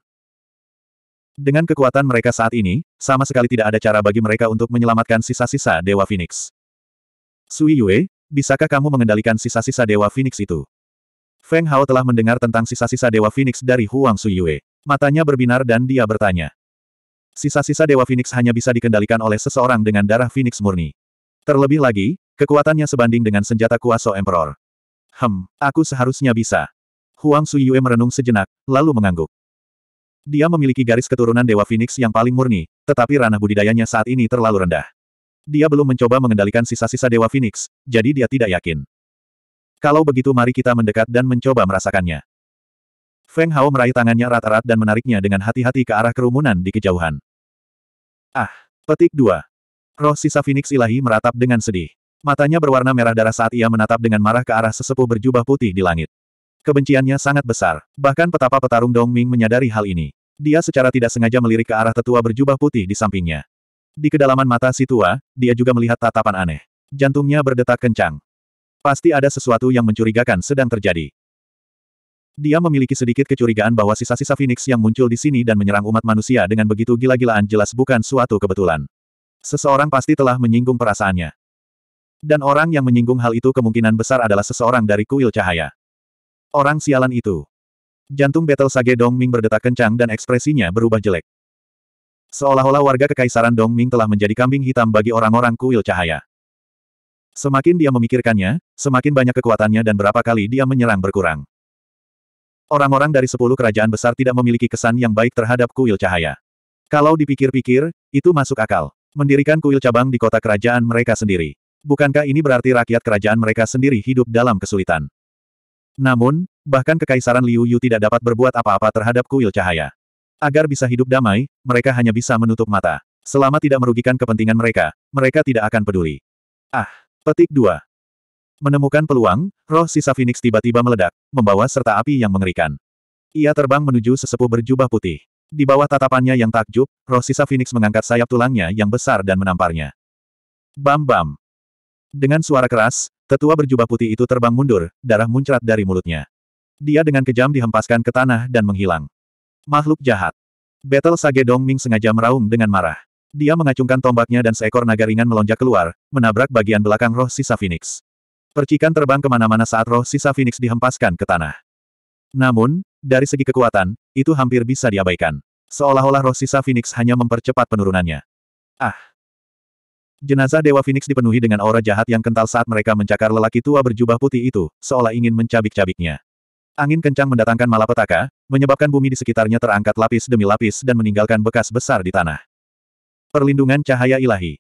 Dengan kekuatan mereka saat ini, sama sekali tidak ada cara bagi mereka untuk menyelamatkan sisa-sisa Dewa Phoenix. Sui Yue, bisakah kamu mengendalikan sisa-sisa Dewa Phoenix itu? Feng Hao telah mendengar tentang sisa-sisa Dewa Phoenix dari Huang Sui Yue. Matanya berbinar dan dia bertanya sisa-sisa Dewa Phoenix hanya bisa dikendalikan oleh seseorang dengan darah Phoenix murni. Terlebih lagi, kekuatannya sebanding dengan senjata kuasa Emperor. Hem, aku seharusnya bisa. Huang Suyue merenung sejenak, lalu mengangguk. Dia memiliki garis keturunan Dewa Phoenix yang paling murni, tetapi ranah budidayanya saat ini terlalu rendah. Dia belum mencoba mengendalikan sisa-sisa Dewa Phoenix, jadi dia tidak yakin. Kalau begitu mari kita mendekat dan mencoba merasakannya. Feng Hao meraih tangannya erat-erat dan menariknya dengan hati-hati ke arah kerumunan di kejauhan. Ah, petik dua. Roh sisa Phoenix ilahi meratap dengan sedih. Matanya berwarna merah darah saat ia menatap dengan marah ke arah sesepuh berjubah putih di langit. Kebenciannya sangat besar, bahkan petapa petarung Dong Ming menyadari hal ini. Dia secara tidak sengaja melirik ke arah tetua berjubah putih di sampingnya. Di kedalaman mata si tua, dia juga melihat tatapan aneh. Jantungnya berdetak kencang. Pasti ada sesuatu yang mencurigakan sedang terjadi. Dia memiliki sedikit kecurigaan bahwa sisa-sisa Phoenix yang muncul di sini dan menyerang umat manusia dengan begitu gila-gilaan jelas bukan suatu kebetulan. Seseorang pasti telah menyinggung perasaannya. Dan orang yang menyinggung hal itu kemungkinan besar adalah seseorang dari kuil cahaya. Orang sialan itu. Jantung Battle Sage Dong Ming berdetak kencang dan ekspresinya berubah jelek. Seolah-olah warga kekaisaran Dong Ming telah menjadi kambing hitam bagi orang-orang kuil cahaya. Semakin dia memikirkannya, semakin banyak kekuatannya dan berapa kali dia menyerang berkurang. Orang-orang dari sepuluh kerajaan besar tidak memiliki kesan yang baik terhadap kuil cahaya. Kalau dipikir-pikir, itu masuk akal. Mendirikan kuil cabang di kota kerajaan mereka sendiri. Bukankah ini berarti rakyat kerajaan mereka sendiri hidup dalam kesulitan? Namun, bahkan Kekaisaran Liu Yu tidak dapat berbuat apa-apa terhadap kuil cahaya. Agar bisa hidup damai, mereka hanya bisa menutup mata. Selama tidak merugikan kepentingan mereka, mereka tidak akan peduli. Ah, petik 2. Menemukan peluang, roh sisa Phoenix tiba-tiba meledak, membawa serta api yang mengerikan. Ia terbang menuju sesepuh berjubah putih. Di bawah tatapannya yang takjub, roh sisa Phoenix mengangkat sayap tulangnya yang besar dan menamparnya. Bam bam. Dengan suara keras, tetua berjubah putih itu terbang mundur, darah muncrat dari mulutnya. Dia dengan kejam dihempaskan ke tanah dan menghilang. Makhluk jahat. Battle Sage Dongming sengaja meraung dengan marah. Dia mengacungkan tombaknya dan seekor naga ringan melonjak keluar, menabrak bagian belakang roh sisa Phoenix. Percikan terbang kemana-mana saat roh sisa Phoenix dihempaskan ke tanah. Namun, dari segi kekuatan, itu hampir bisa diabaikan. Seolah-olah roh sisa Phoenix hanya mempercepat penurunannya. Ah! Jenazah Dewa Phoenix dipenuhi dengan aura jahat yang kental saat mereka mencakar lelaki tua berjubah putih itu, seolah ingin mencabik-cabiknya. Angin kencang mendatangkan malapetaka, menyebabkan bumi di sekitarnya terangkat lapis demi lapis dan meninggalkan bekas besar di tanah. Perlindungan cahaya ilahi.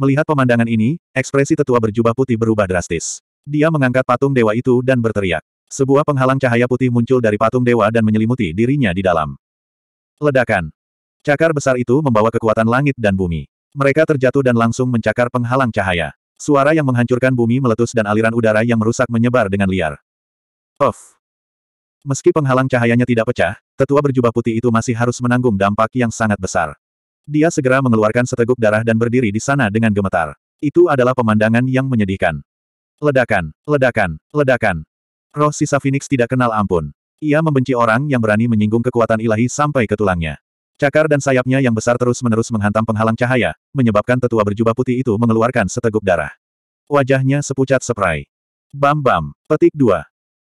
Melihat pemandangan ini, ekspresi tetua berjubah putih berubah drastis. Dia mengangkat patung dewa itu dan berteriak. Sebuah penghalang cahaya putih muncul dari patung dewa dan menyelimuti dirinya di dalam. Ledakan. Cakar besar itu membawa kekuatan langit dan bumi. Mereka terjatuh dan langsung mencakar penghalang cahaya. Suara yang menghancurkan bumi meletus dan aliran udara yang merusak menyebar dengan liar. Of. Meski penghalang cahayanya tidak pecah, tetua berjubah putih itu masih harus menanggung dampak yang sangat besar. Dia segera mengeluarkan seteguk darah dan berdiri di sana dengan gemetar. Itu adalah pemandangan yang menyedihkan. Ledakan, ledakan, ledakan. Roh sisa Phoenix tidak kenal ampun. Ia membenci orang yang berani menyinggung kekuatan ilahi sampai ke tulangnya. Cakar dan sayapnya yang besar terus-menerus menghantam penghalang cahaya, menyebabkan tetua berjubah putih itu mengeluarkan seteguk darah. Wajahnya sepucat seprai. Bam bam, petik 2.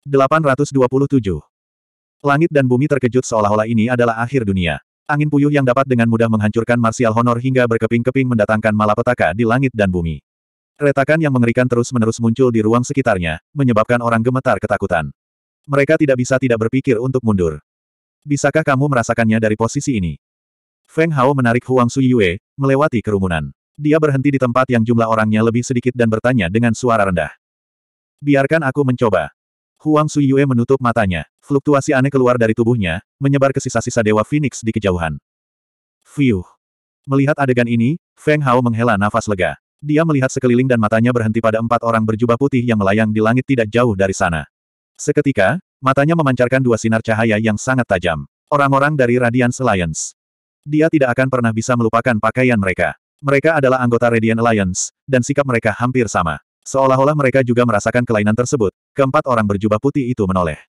827. Langit dan bumi terkejut seolah-olah ini adalah akhir dunia. Angin puyuh yang dapat dengan mudah menghancurkan martial honor hingga berkeping-keping mendatangkan malapetaka di langit dan bumi. Retakan yang mengerikan terus-menerus muncul di ruang sekitarnya, menyebabkan orang gemetar ketakutan. Mereka tidak bisa tidak berpikir untuk mundur. Bisakah kamu merasakannya dari posisi ini? Feng Hao menarik Huang Yue, melewati kerumunan. Dia berhenti di tempat yang jumlah orangnya lebih sedikit dan bertanya dengan suara rendah. Biarkan aku mencoba. Huang Suyue menutup matanya. Fluktuasi aneh keluar dari tubuhnya, menyebar ke sisa-sisa Dewa Phoenix di kejauhan. Fiuh. Melihat adegan ini, Feng Hao menghela nafas lega. Dia melihat sekeliling dan matanya berhenti pada empat orang berjubah putih yang melayang di langit tidak jauh dari sana. Seketika, matanya memancarkan dua sinar cahaya yang sangat tajam. Orang-orang dari Radiance Alliance. Dia tidak akan pernah bisa melupakan pakaian mereka. Mereka adalah anggota Radiant Alliance, dan sikap mereka hampir sama. Seolah-olah mereka juga merasakan kelainan tersebut, Keempat orang berjubah putih itu menoleh.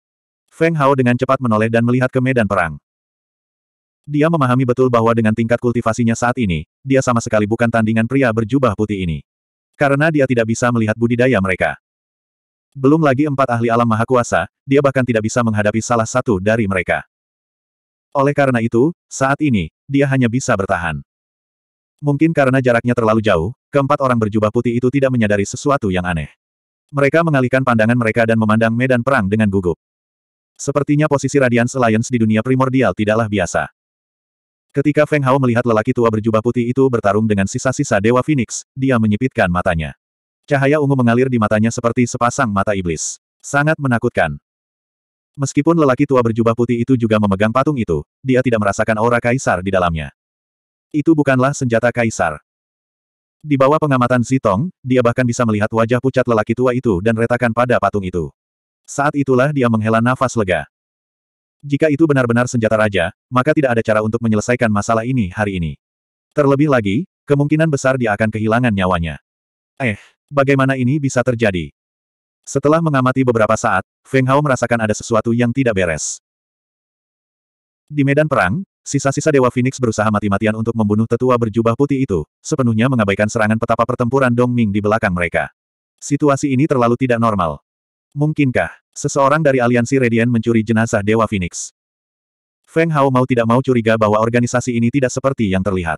Feng Hao dengan cepat menoleh dan melihat ke medan perang. Dia memahami betul bahwa dengan tingkat kultivasinya saat ini, dia sama sekali bukan tandingan pria berjubah putih ini. Karena dia tidak bisa melihat budidaya mereka. Belum lagi empat ahli alam maha kuasa, dia bahkan tidak bisa menghadapi salah satu dari mereka. Oleh karena itu, saat ini, dia hanya bisa bertahan. Mungkin karena jaraknya terlalu jauh, keempat orang berjubah putih itu tidak menyadari sesuatu yang aneh. Mereka mengalihkan pandangan mereka dan memandang medan perang dengan gugup. Sepertinya posisi Radiance Alliance di dunia primordial tidaklah biasa. Ketika Feng Hao melihat lelaki tua berjubah putih itu bertarung dengan sisa-sisa Dewa Phoenix, dia menyipitkan matanya. Cahaya ungu mengalir di matanya seperti sepasang mata iblis. Sangat menakutkan. Meskipun lelaki tua berjubah putih itu juga memegang patung itu, dia tidak merasakan aura kaisar di dalamnya. Itu bukanlah senjata kaisar. Di bawah pengamatan Zitong, dia bahkan bisa melihat wajah pucat lelaki tua itu dan retakan pada patung itu. Saat itulah dia menghela nafas lega. Jika itu benar-benar senjata raja, maka tidak ada cara untuk menyelesaikan masalah ini hari ini. Terlebih lagi, kemungkinan besar dia akan kehilangan nyawanya. Eh, bagaimana ini bisa terjadi? Setelah mengamati beberapa saat, Feng Hao merasakan ada sesuatu yang tidak beres. Di medan perang, Sisa-sisa Dewa Phoenix berusaha mati-matian untuk membunuh tetua berjubah putih itu, sepenuhnya mengabaikan serangan petapa pertempuran Dong Ming di belakang mereka. Situasi ini terlalu tidak normal. Mungkinkah, seseorang dari aliansi Radiant mencuri jenazah Dewa Phoenix? Feng Hao mau tidak mau curiga bahwa organisasi ini tidak seperti yang terlihat.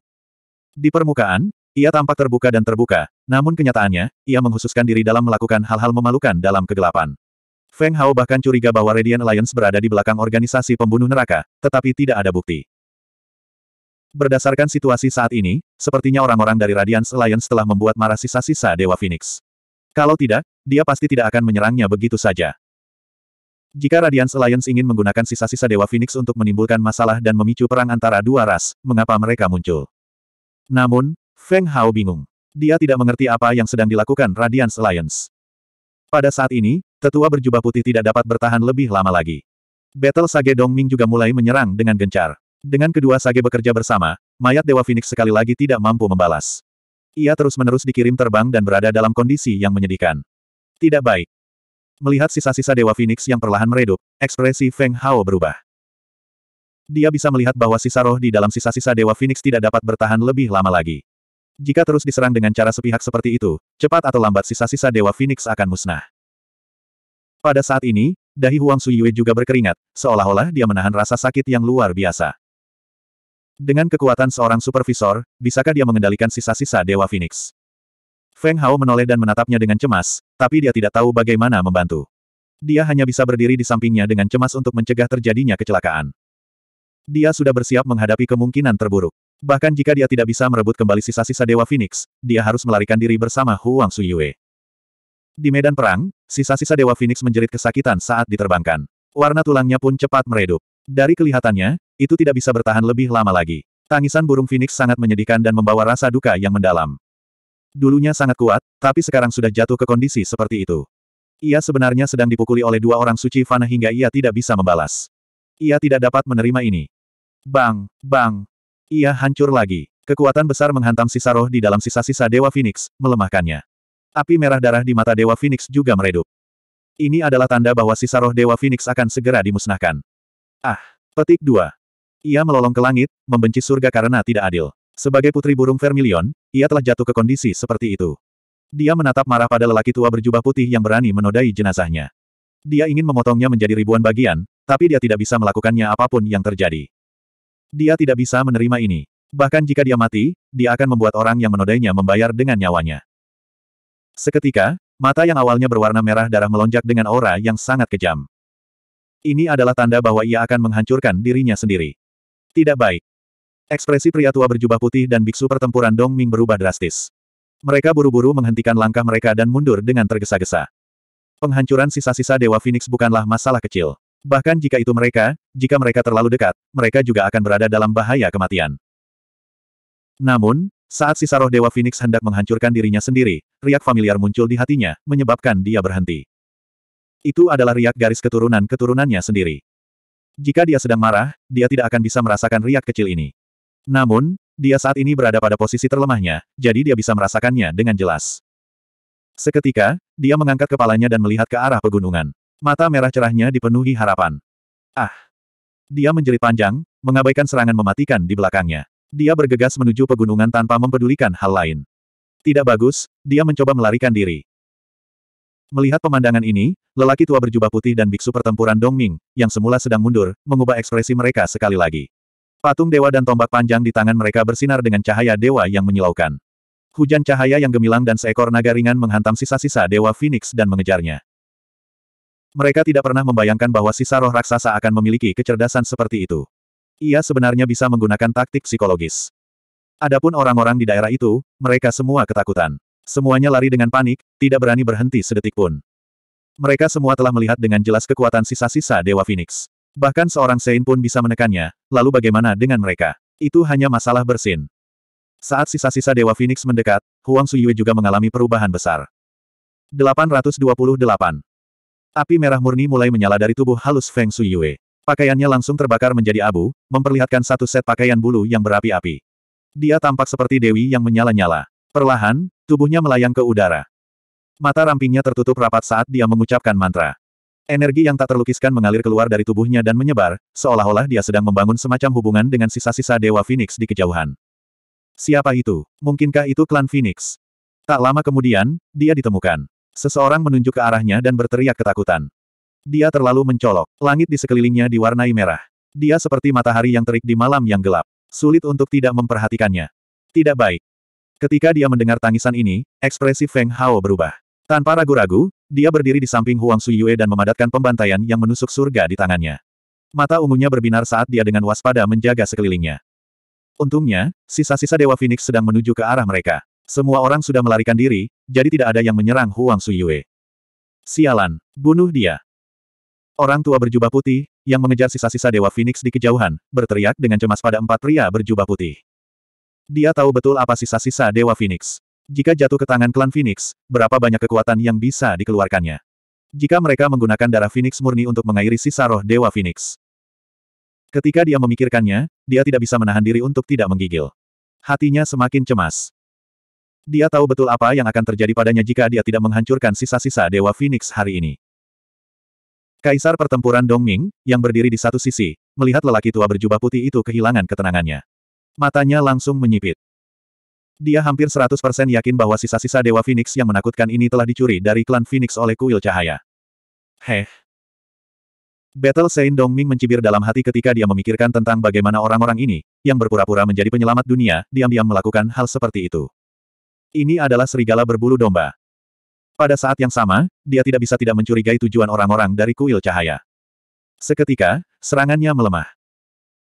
Di permukaan, ia tampak terbuka dan terbuka, namun kenyataannya, ia menghususkan diri dalam melakukan hal-hal memalukan dalam kegelapan. Feng Hao bahkan curiga bahwa Radiant Alliance berada di belakang organisasi pembunuh neraka, tetapi tidak ada bukti. Berdasarkan situasi saat ini, sepertinya orang-orang dari Radiance Alliance telah membuat marah sisa-sisa Dewa Phoenix. Kalau tidak, dia pasti tidak akan menyerangnya begitu saja. Jika Radiance Alliance ingin menggunakan sisa-sisa Dewa Phoenix untuk menimbulkan masalah dan memicu perang antara dua ras, mengapa mereka muncul? Namun, Feng Hao bingung. Dia tidak mengerti apa yang sedang dilakukan Radiance Alliance. Pada saat ini, tetua berjubah putih tidak dapat bertahan lebih lama lagi. Battle Sage Dong Ming juga mulai menyerang dengan gencar. Dengan kedua sage bekerja bersama, mayat Dewa Phoenix sekali lagi tidak mampu membalas. Ia terus-menerus dikirim terbang dan berada dalam kondisi yang menyedihkan. Tidak baik. Melihat sisa-sisa Dewa Phoenix yang perlahan meredup, ekspresi Feng Hao berubah. Dia bisa melihat bahwa sisa roh di dalam sisa-sisa Dewa Phoenix tidak dapat bertahan lebih lama lagi. Jika terus diserang dengan cara sepihak seperti itu, cepat atau lambat sisa-sisa Dewa Phoenix akan musnah. Pada saat ini, dahi Huang Suyue juga berkeringat, seolah-olah dia menahan rasa sakit yang luar biasa. Dengan kekuatan seorang supervisor, bisakah dia mengendalikan sisa-sisa Dewa Phoenix? Feng Hao menoleh dan menatapnya dengan cemas, tapi dia tidak tahu bagaimana membantu. Dia hanya bisa berdiri di sampingnya dengan cemas untuk mencegah terjadinya kecelakaan. Dia sudah bersiap menghadapi kemungkinan terburuk. Bahkan jika dia tidak bisa merebut kembali sisa-sisa Dewa Phoenix, dia harus melarikan diri bersama Huang Suyue. Di medan perang, sisa-sisa Dewa Phoenix menjerit kesakitan saat diterbangkan. Warna tulangnya pun cepat meredup. Dari kelihatannya, itu tidak bisa bertahan lebih lama lagi. Tangisan burung Phoenix sangat menyedihkan dan membawa rasa duka yang mendalam. Dulunya sangat kuat, tapi sekarang sudah jatuh ke kondisi seperti itu. Ia sebenarnya sedang dipukuli oleh dua orang suci fana hingga ia tidak bisa membalas. Ia tidak dapat menerima ini. Bang, bang. Ia hancur lagi. Kekuatan besar menghantam sisa roh di dalam sisa-sisa Dewa Phoenix, melemahkannya. Api merah darah di mata Dewa Phoenix juga meredup. Ini adalah tanda bahwa sisa roh Dewa Phoenix akan segera dimusnahkan. Ah, petik dua. Ia melolong ke langit, membenci surga karena tidak adil. Sebagai putri burung vermilion, ia telah jatuh ke kondisi seperti itu. Dia menatap marah pada lelaki tua berjubah putih yang berani menodai jenazahnya. Dia ingin memotongnya menjadi ribuan bagian, tapi dia tidak bisa melakukannya apapun yang terjadi. Dia tidak bisa menerima ini. Bahkan jika dia mati, dia akan membuat orang yang menodainya membayar dengan nyawanya. Seketika, mata yang awalnya berwarna merah darah melonjak dengan aura yang sangat kejam. Ini adalah tanda bahwa ia akan menghancurkan dirinya sendiri. Tidak baik. Ekspresi pria tua berjubah putih dan biksu pertempuran Dong Ming berubah drastis. Mereka buru-buru menghentikan langkah mereka dan mundur dengan tergesa-gesa. Penghancuran sisa-sisa Dewa Phoenix bukanlah masalah kecil. Bahkan jika itu mereka, jika mereka terlalu dekat, mereka juga akan berada dalam bahaya kematian. Namun, saat sisa roh Dewa Phoenix hendak menghancurkan dirinya sendiri, riak familiar muncul di hatinya, menyebabkan dia berhenti. Itu adalah riak garis keturunan-keturunannya sendiri. Jika dia sedang marah, dia tidak akan bisa merasakan riak kecil ini. Namun, dia saat ini berada pada posisi terlemahnya, jadi dia bisa merasakannya dengan jelas. Seketika, dia mengangkat kepalanya dan melihat ke arah pegunungan. Mata merah cerahnya dipenuhi harapan. Ah! Dia menjerit panjang, mengabaikan serangan mematikan di belakangnya. Dia bergegas menuju pegunungan tanpa mempedulikan hal lain. Tidak bagus, dia mencoba melarikan diri. Melihat pemandangan ini, lelaki tua berjubah putih dan biksu pertempuran Dongming, yang semula sedang mundur, mengubah ekspresi mereka sekali lagi. Patung dewa dan tombak panjang di tangan mereka bersinar dengan cahaya dewa yang menyilaukan. Hujan cahaya yang gemilang dan seekor naga ringan menghantam sisa-sisa dewa Phoenix dan mengejarnya. Mereka tidak pernah membayangkan bahwa sisa roh raksasa akan memiliki kecerdasan seperti itu. Ia sebenarnya bisa menggunakan taktik psikologis. Adapun orang-orang di daerah itu, mereka semua ketakutan. Semuanya lari dengan panik, tidak berani berhenti sedetik pun. Mereka semua telah melihat dengan jelas kekuatan sisa-sisa Dewa Phoenix. Bahkan seorang Sein pun bisa menekannya, lalu bagaimana dengan mereka? Itu hanya masalah bersin. Saat sisa-sisa Dewa Phoenix mendekat, Huang Suyue juga mengalami perubahan besar. 828. Api merah murni mulai menyala dari tubuh halus Feng Suyue. Pakaiannya langsung terbakar menjadi abu, memperlihatkan satu set pakaian bulu yang berapi-api. Dia tampak seperti dewi yang menyala-nyala. Perlahan, tubuhnya melayang ke udara. Mata rampingnya tertutup rapat saat dia mengucapkan mantra. Energi yang tak terlukiskan mengalir keluar dari tubuhnya dan menyebar, seolah-olah dia sedang membangun semacam hubungan dengan sisa-sisa Dewa Phoenix di kejauhan. Siapa itu? Mungkinkah itu klan Phoenix? Tak lama kemudian, dia ditemukan. Seseorang menunjuk ke arahnya dan berteriak ketakutan. Dia terlalu mencolok. Langit di sekelilingnya diwarnai merah. Dia seperti matahari yang terik di malam yang gelap. Sulit untuk tidak memperhatikannya. Tidak baik. Ketika dia mendengar tangisan ini, ekspresi Feng Hao berubah. Tanpa ragu-ragu, dia berdiri di samping Huang Suyue dan memadatkan pembantaian yang menusuk surga di tangannya. Mata ungunya berbinar saat dia dengan waspada menjaga sekelilingnya. Untungnya, sisa-sisa Dewa Phoenix sedang menuju ke arah mereka. Semua orang sudah melarikan diri, jadi tidak ada yang menyerang Huang Suyue. Sialan, bunuh dia. Orang tua berjubah putih, yang mengejar sisa-sisa Dewa Phoenix di kejauhan, berteriak dengan cemas pada empat pria berjubah putih. Dia tahu betul apa sisa-sisa Dewa Phoenix. Jika jatuh ke tangan klan Phoenix, berapa banyak kekuatan yang bisa dikeluarkannya. Jika mereka menggunakan darah Phoenix murni untuk mengairi sisa roh Dewa Phoenix. Ketika dia memikirkannya, dia tidak bisa menahan diri untuk tidak menggigil. Hatinya semakin cemas. Dia tahu betul apa yang akan terjadi padanya jika dia tidak menghancurkan sisa-sisa Dewa Phoenix hari ini. Kaisar pertempuran Dongming, yang berdiri di satu sisi, melihat lelaki tua berjubah putih itu kehilangan ketenangannya. Matanya langsung menyipit. Dia hampir 100% yakin bahwa sisa-sisa Dewa Phoenix yang menakutkan ini telah dicuri dari klan Phoenix oleh kuil cahaya. Heh. Battle Saint Dongming mencibir dalam hati ketika dia memikirkan tentang bagaimana orang-orang ini, yang berpura-pura menjadi penyelamat dunia, diam-diam melakukan hal seperti itu. Ini adalah serigala berbulu domba. Pada saat yang sama, dia tidak bisa tidak mencurigai tujuan orang-orang dari kuil cahaya. Seketika, serangannya melemah.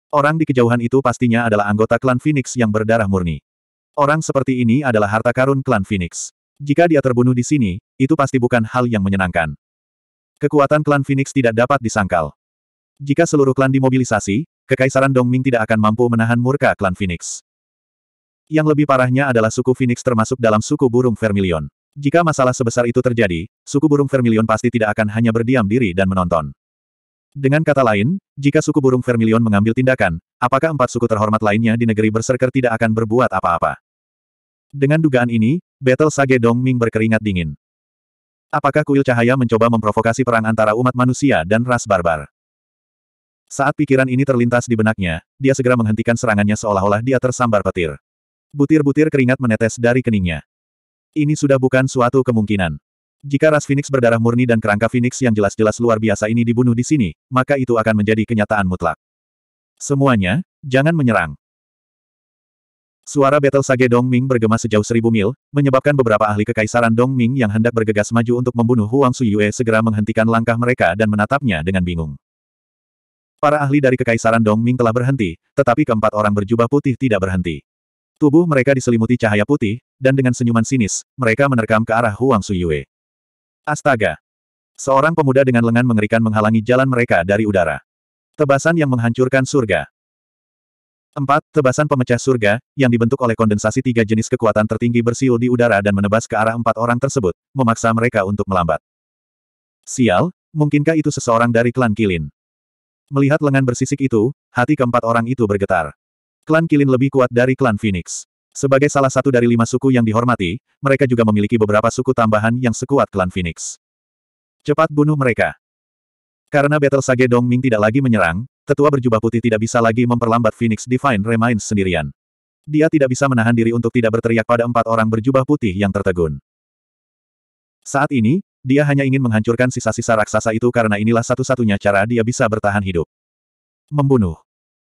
Orang di kejauhan itu pastinya adalah anggota klan Phoenix yang berdarah murni. Orang seperti ini adalah harta karun klan Phoenix. Jika dia terbunuh di sini, itu pasti bukan hal yang menyenangkan. Kekuatan klan Phoenix tidak dapat disangkal. Jika seluruh klan dimobilisasi, Kekaisaran Dongming tidak akan mampu menahan murka klan Phoenix. Yang lebih parahnya adalah suku Phoenix termasuk dalam suku burung Vermilion. Jika masalah sebesar itu terjadi, suku burung Vermilion pasti tidak akan hanya berdiam diri dan menonton. Dengan kata lain, jika suku burung Vermilion mengambil tindakan, apakah empat suku terhormat lainnya di negeri berserker tidak akan berbuat apa-apa? Dengan dugaan ini, Battle Sage Dong Ming berkeringat dingin. Apakah kuil cahaya mencoba memprovokasi perang antara umat manusia dan ras barbar? Saat pikiran ini terlintas di benaknya, dia segera menghentikan serangannya seolah-olah dia tersambar petir. Butir-butir keringat menetes dari keningnya. Ini sudah bukan suatu kemungkinan. Jika ras Phoenix berdarah murni dan kerangka Phoenix yang jelas-jelas luar biasa ini dibunuh di sini, maka itu akan menjadi kenyataan mutlak. Semuanya, jangan menyerang. Suara battle sage Dong Ming bergema sejauh seribu mil, menyebabkan beberapa ahli kekaisaran Dong Ming yang hendak bergegas maju untuk membunuh Huang Suyue segera menghentikan langkah mereka dan menatapnya dengan bingung. Para ahli dari kekaisaran Dong Ming telah berhenti, tetapi keempat orang berjubah putih tidak berhenti. Tubuh mereka diselimuti cahaya putih, dan dengan senyuman sinis, mereka menerkam ke arah Huang Suyue. Astaga! Seorang pemuda dengan lengan mengerikan menghalangi jalan mereka dari udara. Tebasan yang menghancurkan surga. 4. Tebasan pemecah surga, yang dibentuk oleh kondensasi tiga jenis kekuatan tertinggi bersiul di udara dan menebas ke arah empat orang tersebut, memaksa mereka untuk melambat. Sial, mungkinkah itu seseorang dari klan Kilin? Melihat lengan bersisik itu, hati keempat orang itu bergetar. Klan Kilin lebih kuat dari klan Phoenix. Sebagai salah satu dari lima suku yang dihormati, mereka juga memiliki beberapa suku tambahan yang sekuat klan Phoenix. Cepat bunuh mereka. Karena Battle Sage Dong Ming tidak lagi menyerang, tetua berjubah putih tidak bisa lagi memperlambat Phoenix Divine Remains sendirian. Dia tidak bisa menahan diri untuk tidak berteriak pada empat orang berjubah putih yang tertegun. Saat ini, dia hanya ingin menghancurkan sisa-sisa raksasa itu karena inilah satu-satunya cara dia bisa bertahan hidup. Membunuh.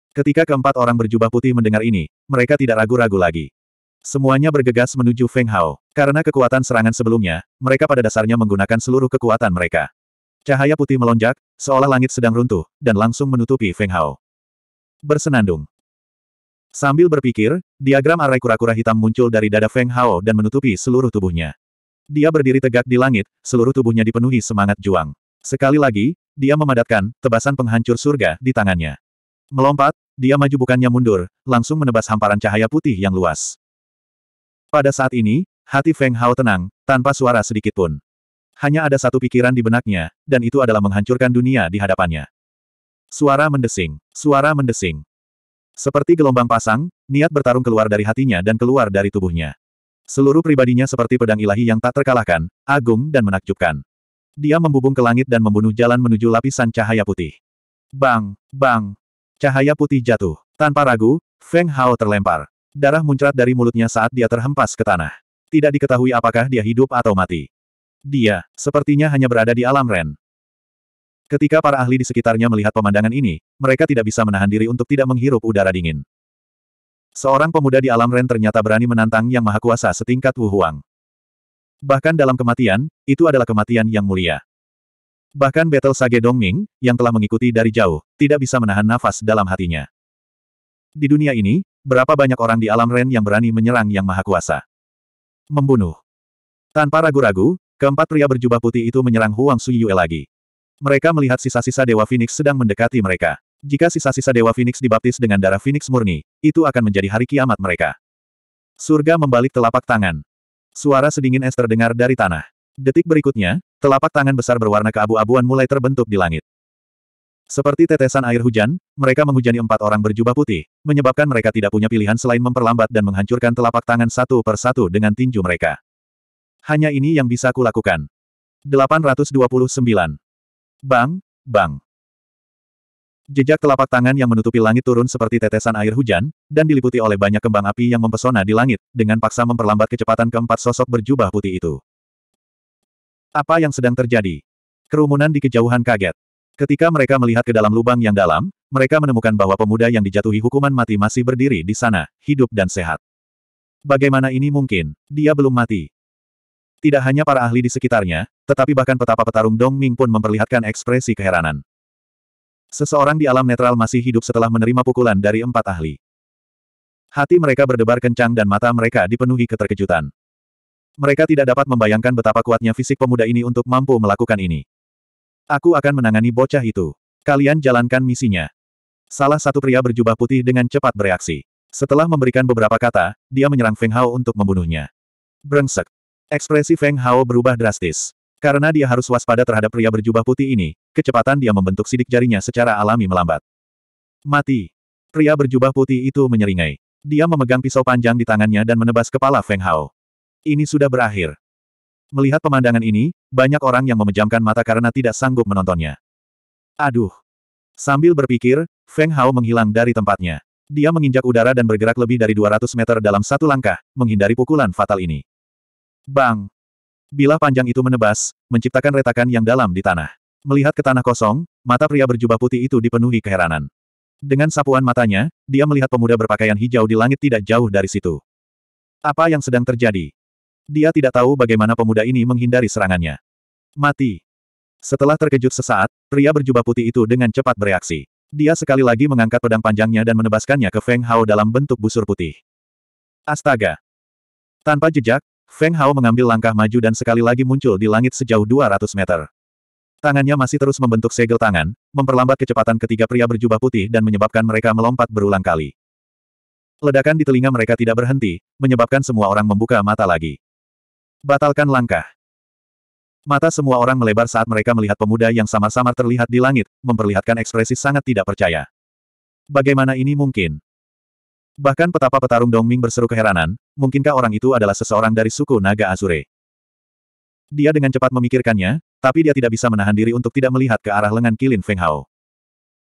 Ketika keempat orang berjubah putih mendengar ini, mereka tidak ragu-ragu lagi. Semuanya bergegas menuju Feng Hao. Karena kekuatan serangan sebelumnya, mereka pada dasarnya menggunakan seluruh kekuatan mereka. Cahaya putih melonjak, seolah langit sedang runtuh, dan langsung menutupi Feng Hao. Bersenandung. Sambil berpikir, diagram arai kura-kura hitam muncul dari dada Feng Hao dan menutupi seluruh tubuhnya. Dia berdiri tegak di langit, seluruh tubuhnya dipenuhi semangat juang. Sekali lagi, dia memadatkan tebasan penghancur surga di tangannya. Melompat, dia maju bukannya mundur, langsung menebas hamparan cahaya putih yang luas. Pada saat ini, hati Feng Hao tenang, tanpa suara sedikit pun. Hanya ada satu pikiran di benaknya, dan itu adalah menghancurkan dunia di hadapannya. Suara mendesing, suara mendesing. Seperti gelombang pasang, niat bertarung keluar dari hatinya dan keluar dari tubuhnya. Seluruh pribadinya seperti pedang ilahi yang tak terkalahkan, agung dan menakjubkan. Dia membubung ke langit dan membunuh jalan menuju lapisan cahaya putih. Bang, bang, Cahaya putih jatuh. Tanpa ragu, Feng Hao terlempar. Darah muncrat dari mulutnya saat dia terhempas ke tanah. Tidak diketahui apakah dia hidup atau mati. Dia, sepertinya hanya berada di alam Ren. Ketika para ahli di sekitarnya melihat pemandangan ini, mereka tidak bisa menahan diri untuk tidak menghirup udara dingin. Seorang pemuda di alam Ren ternyata berani menantang Yang Maha Kuasa setingkat Wu Huang. Bahkan dalam kematian, itu adalah kematian yang mulia. Bahkan Battle Sage Dongming, yang telah mengikuti dari jauh, tidak bisa menahan nafas dalam hatinya. Di dunia ini, berapa banyak orang di alam Ren yang berani menyerang Yang Maha Kuasa? Membunuh. Tanpa ragu-ragu, keempat pria berjubah putih itu menyerang Huang Suyue lagi. Mereka melihat sisa-sisa Dewa Phoenix sedang mendekati mereka. Jika sisa-sisa Dewa Phoenix dibaptis dengan darah Phoenix murni, itu akan menjadi hari kiamat mereka. Surga membalik telapak tangan. Suara sedingin es terdengar dari tanah. Detik berikutnya, Telapak tangan besar berwarna keabu-abuan mulai terbentuk di langit. Seperti tetesan air hujan, mereka menghujani empat orang berjubah putih, menyebabkan mereka tidak punya pilihan selain memperlambat dan menghancurkan telapak tangan satu per satu dengan tinju mereka. Hanya ini yang bisa kulakukan. 829. Bang, bang. Jejak telapak tangan yang menutupi langit turun seperti tetesan air hujan, dan diliputi oleh banyak kembang api yang mempesona di langit, dengan paksa memperlambat kecepatan keempat sosok berjubah putih itu. Apa yang sedang terjadi? Kerumunan di kejauhan kaget. Ketika mereka melihat ke dalam lubang yang dalam, mereka menemukan bahwa pemuda yang dijatuhi hukuman mati masih berdiri di sana, hidup dan sehat. Bagaimana ini mungkin? Dia belum mati. Tidak hanya para ahli di sekitarnya, tetapi bahkan petapa petarung Dong Ming pun memperlihatkan ekspresi keheranan. Seseorang di alam netral masih hidup setelah menerima pukulan dari empat ahli. Hati mereka berdebar kencang dan mata mereka dipenuhi keterkejutan. Mereka tidak dapat membayangkan betapa kuatnya fisik pemuda ini untuk mampu melakukan ini. Aku akan menangani bocah itu. Kalian jalankan misinya. Salah satu pria berjubah putih dengan cepat bereaksi. Setelah memberikan beberapa kata, dia menyerang Feng Hao untuk membunuhnya. Brengsek. Ekspresi Feng Hao berubah drastis. Karena dia harus waspada terhadap pria berjubah putih ini, kecepatan dia membentuk sidik jarinya secara alami melambat. Mati. Pria berjubah putih itu menyeringai. Dia memegang pisau panjang di tangannya dan menebas kepala Feng Hao. Ini sudah berakhir. Melihat pemandangan ini, banyak orang yang memejamkan mata karena tidak sanggup menontonnya. Aduh. Sambil berpikir, Feng Hao menghilang dari tempatnya. Dia menginjak udara dan bergerak lebih dari 200 meter dalam satu langkah, menghindari pukulan fatal ini. Bang! Bilah panjang itu menebas, menciptakan retakan yang dalam di tanah. Melihat ke tanah kosong, mata pria berjubah putih itu dipenuhi keheranan. Dengan sapuan matanya, dia melihat pemuda berpakaian hijau di langit tidak jauh dari situ. Apa yang sedang terjadi? Dia tidak tahu bagaimana pemuda ini menghindari serangannya. Mati. Setelah terkejut sesaat, pria berjubah putih itu dengan cepat bereaksi. Dia sekali lagi mengangkat pedang panjangnya dan menebaskannya ke Feng Hao dalam bentuk busur putih. Astaga! Tanpa jejak, Feng Hao mengambil langkah maju dan sekali lagi muncul di langit sejauh 200 meter. Tangannya masih terus membentuk segel tangan, memperlambat kecepatan ketiga pria berjubah putih dan menyebabkan mereka melompat berulang kali. Ledakan di telinga mereka tidak berhenti, menyebabkan semua orang membuka mata lagi. Batalkan langkah. Mata semua orang melebar saat mereka melihat pemuda yang samar-samar terlihat di langit, memperlihatkan ekspresi sangat tidak percaya. Bagaimana ini mungkin? Bahkan petapa petarung Dong Ming berseru keheranan, mungkinkah orang itu adalah seseorang dari suku Naga Azure? Dia dengan cepat memikirkannya, tapi dia tidak bisa menahan diri untuk tidak melihat ke arah lengan Kilin Feng Hao.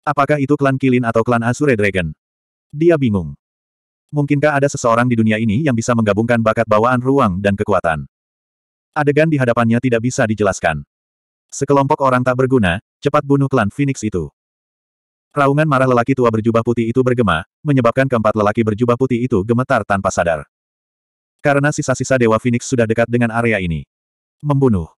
Apakah itu klan Kilin atau klan Azure Dragon? Dia bingung. Mungkinkah ada seseorang di dunia ini yang bisa menggabungkan bakat bawaan ruang dan kekuatan? adegan di hadapannya tidak bisa dijelaskan. Sekelompok orang tak berguna, cepat bunuh klan Phoenix itu. Raungan marah lelaki tua berjubah putih itu bergema, menyebabkan keempat lelaki berjubah putih itu gemetar tanpa sadar. Karena sisa-sisa Dewa Phoenix sudah dekat dengan area ini. Membunuh.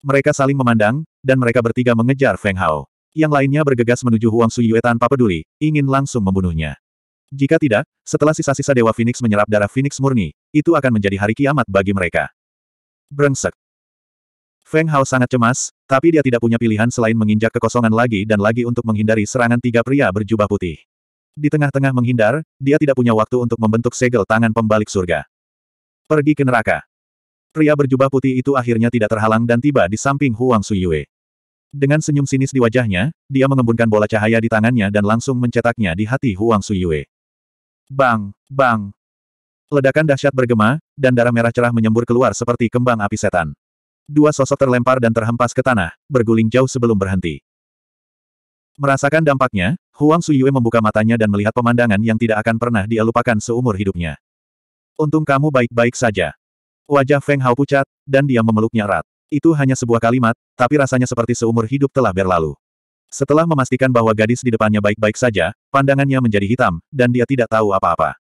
Mereka saling memandang, dan mereka bertiga mengejar Feng Hao. Yang lainnya bergegas menuju Huang Suyue tanpa peduli, ingin langsung membunuhnya. Jika tidak, setelah sisa-sisa Dewa Phoenix menyerap darah Phoenix murni, itu akan menjadi hari kiamat bagi mereka. Brengsek. Feng Hao sangat cemas, tapi dia tidak punya pilihan selain menginjak kekosongan lagi dan lagi untuk menghindari serangan tiga pria berjubah putih. Di tengah-tengah menghindar, dia tidak punya waktu untuk membentuk segel tangan pembalik surga. Pergi ke neraka. Pria berjubah putih itu akhirnya tidak terhalang dan tiba di samping Huang Suyue. Dengan senyum sinis di wajahnya, dia mengembunkan bola cahaya di tangannya dan langsung mencetaknya di hati Huang Suyue. Bang, bang, Ledakan dahsyat bergema, dan darah merah cerah menyembur keluar seperti kembang api setan. Dua sosok terlempar dan terhempas ke tanah, berguling jauh sebelum berhenti. Merasakan dampaknya, Huang Suyue membuka matanya dan melihat pemandangan yang tidak akan pernah dia lupakan seumur hidupnya. Untung kamu baik-baik saja. Wajah Feng Hao pucat, dan dia memeluknya erat. Itu hanya sebuah kalimat, tapi rasanya seperti seumur hidup telah berlalu. Setelah memastikan bahwa gadis di depannya baik-baik saja, pandangannya menjadi hitam, dan dia tidak tahu apa-apa.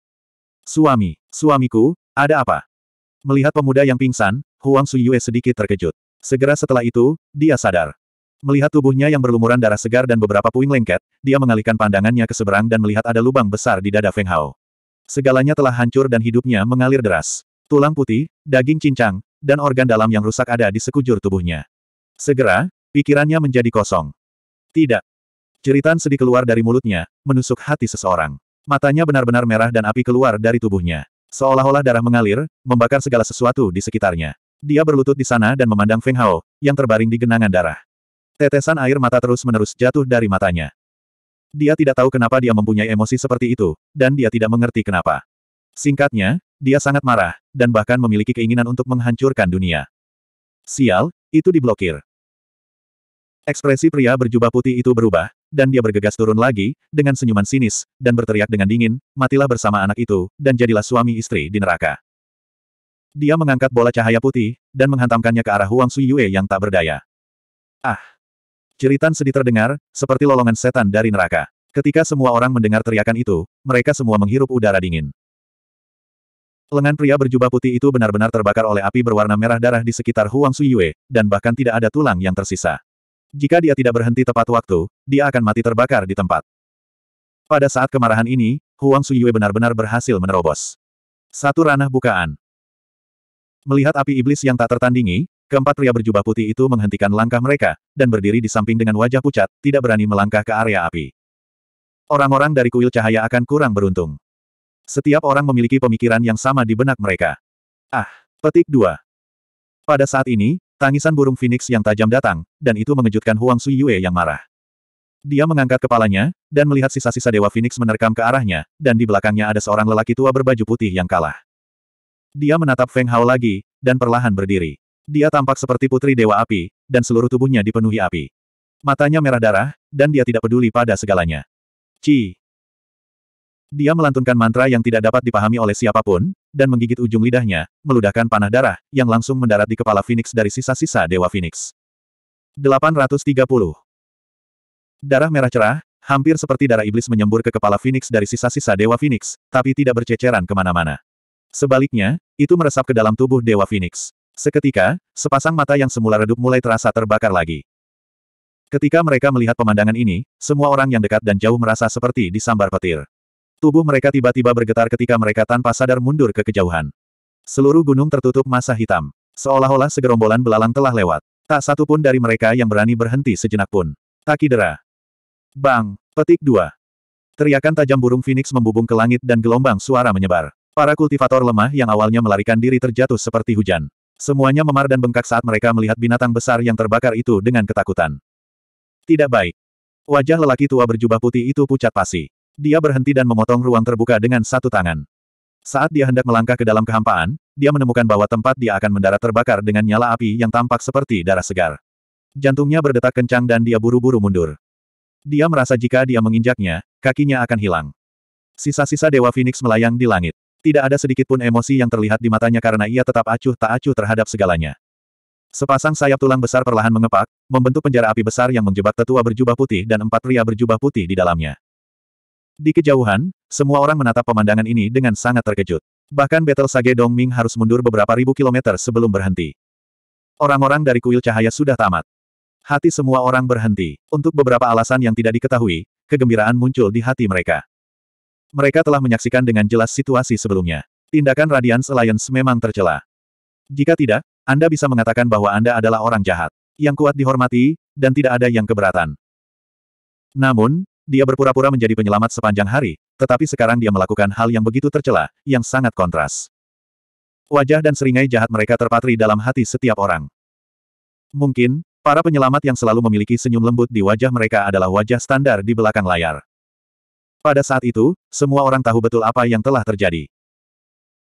Suami, suamiku, ada apa? Melihat pemuda yang pingsan, Huang Suyue sedikit terkejut. Segera setelah itu, dia sadar. Melihat tubuhnya yang berlumuran darah segar dan beberapa puing lengket, dia mengalihkan pandangannya ke seberang dan melihat ada lubang besar di dada Feng Hao. Segalanya telah hancur dan hidupnya mengalir deras. Tulang putih, daging cincang, dan organ dalam yang rusak ada di sekujur tubuhnya. Segera, pikirannya menjadi kosong. Tidak. Jeritan sedih keluar dari mulutnya, menusuk hati seseorang. Matanya benar-benar merah dan api keluar dari tubuhnya. Seolah-olah darah mengalir, membakar segala sesuatu di sekitarnya. Dia berlutut di sana dan memandang Feng Hao, yang terbaring di genangan darah. Tetesan air mata terus-menerus jatuh dari matanya. Dia tidak tahu kenapa dia mempunyai emosi seperti itu, dan dia tidak mengerti kenapa. Singkatnya, dia sangat marah, dan bahkan memiliki keinginan untuk menghancurkan dunia. Sial, itu diblokir. Ekspresi pria berjubah putih itu berubah, dan dia bergegas turun lagi, dengan senyuman sinis, dan berteriak dengan dingin, matilah bersama anak itu, dan jadilah suami istri di neraka. Dia mengangkat bola cahaya putih, dan menghantamkannya ke arah Huang Suyue yang tak berdaya. Ah! cerita sedih terdengar, seperti lolongan setan dari neraka. Ketika semua orang mendengar teriakan itu, mereka semua menghirup udara dingin. Lengan pria berjubah putih itu benar-benar terbakar oleh api berwarna merah darah di sekitar Huang Suyue, dan bahkan tidak ada tulang yang tersisa. Jika dia tidak berhenti tepat waktu, dia akan mati terbakar di tempat. Pada saat kemarahan ini, Huang Suyue benar-benar berhasil menerobos. Satu ranah bukaan. Melihat api iblis yang tak tertandingi, keempat pria berjubah putih itu menghentikan langkah mereka, dan berdiri di samping dengan wajah pucat, tidak berani melangkah ke area api. Orang-orang dari kuil cahaya akan kurang beruntung. Setiap orang memiliki pemikiran yang sama di benak mereka. Ah, petik dua. Pada saat ini, Tangisan burung Phoenix yang tajam datang, dan itu mengejutkan Huang Yue yang marah. Dia mengangkat kepalanya, dan melihat sisa-sisa Dewa Phoenix menerkam ke arahnya, dan di belakangnya ada seorang lelaki tua berbaju putih yang kalah. Dia menatap Feng Hao lagi, dan perlahan berdiri. Dia tampak seperti putri Dewa Api, dan seluruh tubuhnya dipenuhi api. Matanya merah darah, dan dia tidak peduli pada segalanya. Ci. Dia melantunkan mantra yang tidak dapat dipahami oleh siapapun, dan menggigit ujung lidahnya, meludahkan panah darah, yang langsung mendarat di kepala Phoenix dari sisa-sisa Dewa Phoenix. 830. Darah merah cerah, hampir seperti darah iblis menyembur ke kepala Phoenix dari sisa-sisa Dewa Phoenix, tapi tidak berceceran kemana-mana. Sebaliknya, itu meresap ke dalam tubuh Dewa Phoenix. Seketika, sepasang mata yang semula redup mulai terasa terbakar lagi. Ketika mereka melihat pemandangan ini, semua orang yang dekat dan jauh merasa seperti disambar petir. Tubuh mereka tiba-tiba bergetar ketika mereka tanpa sadar mundur ke kejauhan. Seluruh gunung tertutup masa hitam. Seolah-olah segerombolan belalang telah lewat. Tak satu pun dari mereka yang berani berhenti sejenak pun. Takidera. Bang! Petik 2. Teriakan tajam burung Phoenix membubung ke langit dan gelombang suara menyebar. Para kultivator lemah yang awalnya melarikan diri terjatuh seperti hujan. Semuanya memar dan bengkak saat mereka melihat binatang besar yang terbakar itu dengan ketakutan. Tidak baik. Wajah lelaki tua berjubah putih itu pucat pasi. Dia berhenti dan memotong ruang terbuka dengan satu tangan. Saat dia hendak melangkah ke dalam kehampaan, dia menemukan bahwa tempat dia akan mendarat terbakar dengan nyala api yang tampak seperti darah segar. Jantungnya berdetak kencang dan dia buru-buru mundur. Dia merasa jika dia menginjaknya, kakinya akan hilang. Sisa-sisa Dewa Phoenix melayang di langit. Tidak ada sedikitpun emosi yang terlihat di matanya karena ia tetap acuh tak acuh terhadap segalanya. Sepasang sayap tulang besar perlahan mengepak, membentuk penjara api besar yang menjebak tetua berjubah putih dan empat pria berjubah putih di dalamnya. Di kejauhan, semua orang menatap pemandangan ini dengan sangat terkejut. Bahkan Battle Sage Dongming harus mundur beberapa ribu kilometer sebelum berhenti. Orang-orang dari kuil cahaya sudah tamat. Hati semua orang berhenti. Untuk beberapa alasan yang tidak diketahui, kegembiraan muncul di hati mereka. Mereka telah menyaksikan dengan jelas situasi sebelumnya. Tindakan Radiance Alliance memang tercela. Jika tidak, Anda bisa mengatakan bahwa Anda adalah orang jahat, yang kuat dihormati, dan tidak ada yang keberatan. Namun, dia berpura-pura menjadi penyelamat sepanjang hari, tetapi sekarang dia melakukan hal yang begitu tercela, yang sangat kontras. Wajah dan seringai jahat mereka terpatri dalam hati setiap orang. Mungkin, para penyelamat yang selalu memiliki senyum lembut di wajah mereka adalah wajah standar di belakang layar. Pada saat itu, semua orang tahu betul apa yang telah terjadi.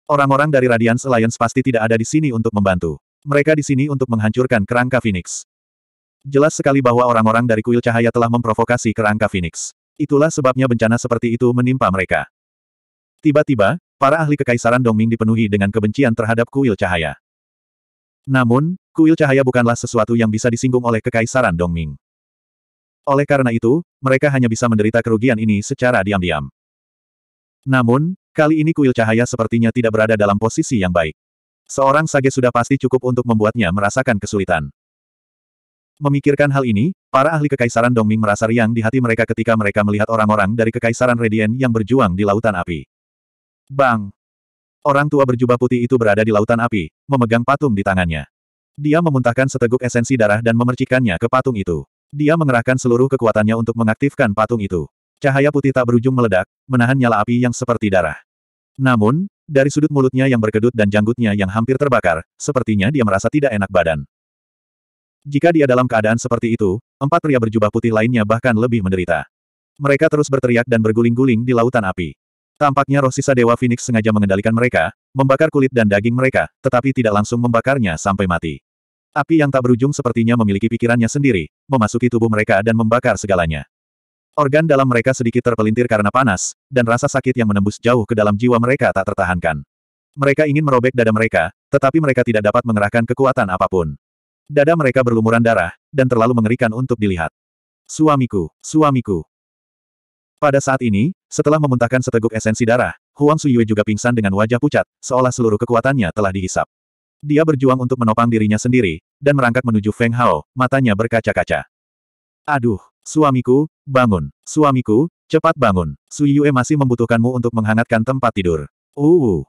Orang-orang dari Radiance Alliance pasti tidak ada di sini untuk membantu. Mereka di sini untuk menghancurkan kerangka Phoenix. Jelas sekali bahwa orang-orang dari kuil cahaya telah memprovokasi kerangka Phoenix. Itulah sebabnya bencana seperti itu menimpa mereka. Tiba-tiba, para ahli kekaisaran Dongming dipenuhi dengan kebencian terhadap kuil cahaya. Namun, kuil cahaya bukanlah sesuatu yang bisa disinggung oleh kekaisaran Dongming. Oleh karena itu, mereka hanya bisa menderita kerugian ini secara diam-diam. Namun, kali ini kuil cahaya sepertinya tidak berada dalam posisi yang baik. Seorang sage sudah pasti cukup untuk membuatnya merasakan kesulitan. Memikirkan hal ini, para ahli kekaisaran Dongming merasa riang di hati mereka ketika mereka melihat orang-orang dari kekaisaran Radian yang berjuang di lautan api. Bang! Orang tua berjubah putih itu berada di lautan api, memegang patung di tangannya. Dia memuntahkan seteguk esensi darah dan memercikannya ke patung itu. Dia mengerahkan seluruh kekuatannya untuk mengaktifkan patung itu. Cahaya putih tak berujung meledak, menahan nyala api yang seperti darah. Namun, dari sudut mulutnya yang berkedut dan janggutnya yang hampir terbakar, sepertinya dia merasa tidak enak badan. Jika dia dalam keadaan seperti itu, empat pria berjubah putih lainnya bahkan lebih menderita. Mereka terus berteriak dan berguling-guling di lautan api. Tampaknya roh sisa Dewa Phoenix sengaja mengendalikan mereka, membakar kulit dan daging mereka, tetapi tidak langsung membakarnya sampai mati. Api yang tak berujung sepertinya memiliki pikirannya sendiri, memasuki tubuh mereka dan membakar segalanya. Organ dalam mereka sedikit terpelintir karena panas, dan rasa sakit yang menembus jauh ke dalam jiwa mereka tak tertahankan. Mereka ingin merobek dada mereka, tetapi mereka tidak dapat mengerahkan kekuatan apapun. Dada mereka berlumuran darah, dan terlalu mengerikan untuk dilihat. Suamiku, suamiku. Pada saat ini, setelah memuntahkan seteguk esensi darah, Huang Suyue juga pingsan dengan wajah pucat, seolah seluruh kekuatannya telah dihisap. Dia berjuang untuk menopang dirinya sendiri, dan merangkak menuju Feng Hao, matanya berkaca-kaca. Aduh, suamiku, bangun, suamiku, cepat bangun, Suyue masih membutuhkanmu untuk menghangatkan tempat tidur. Uh.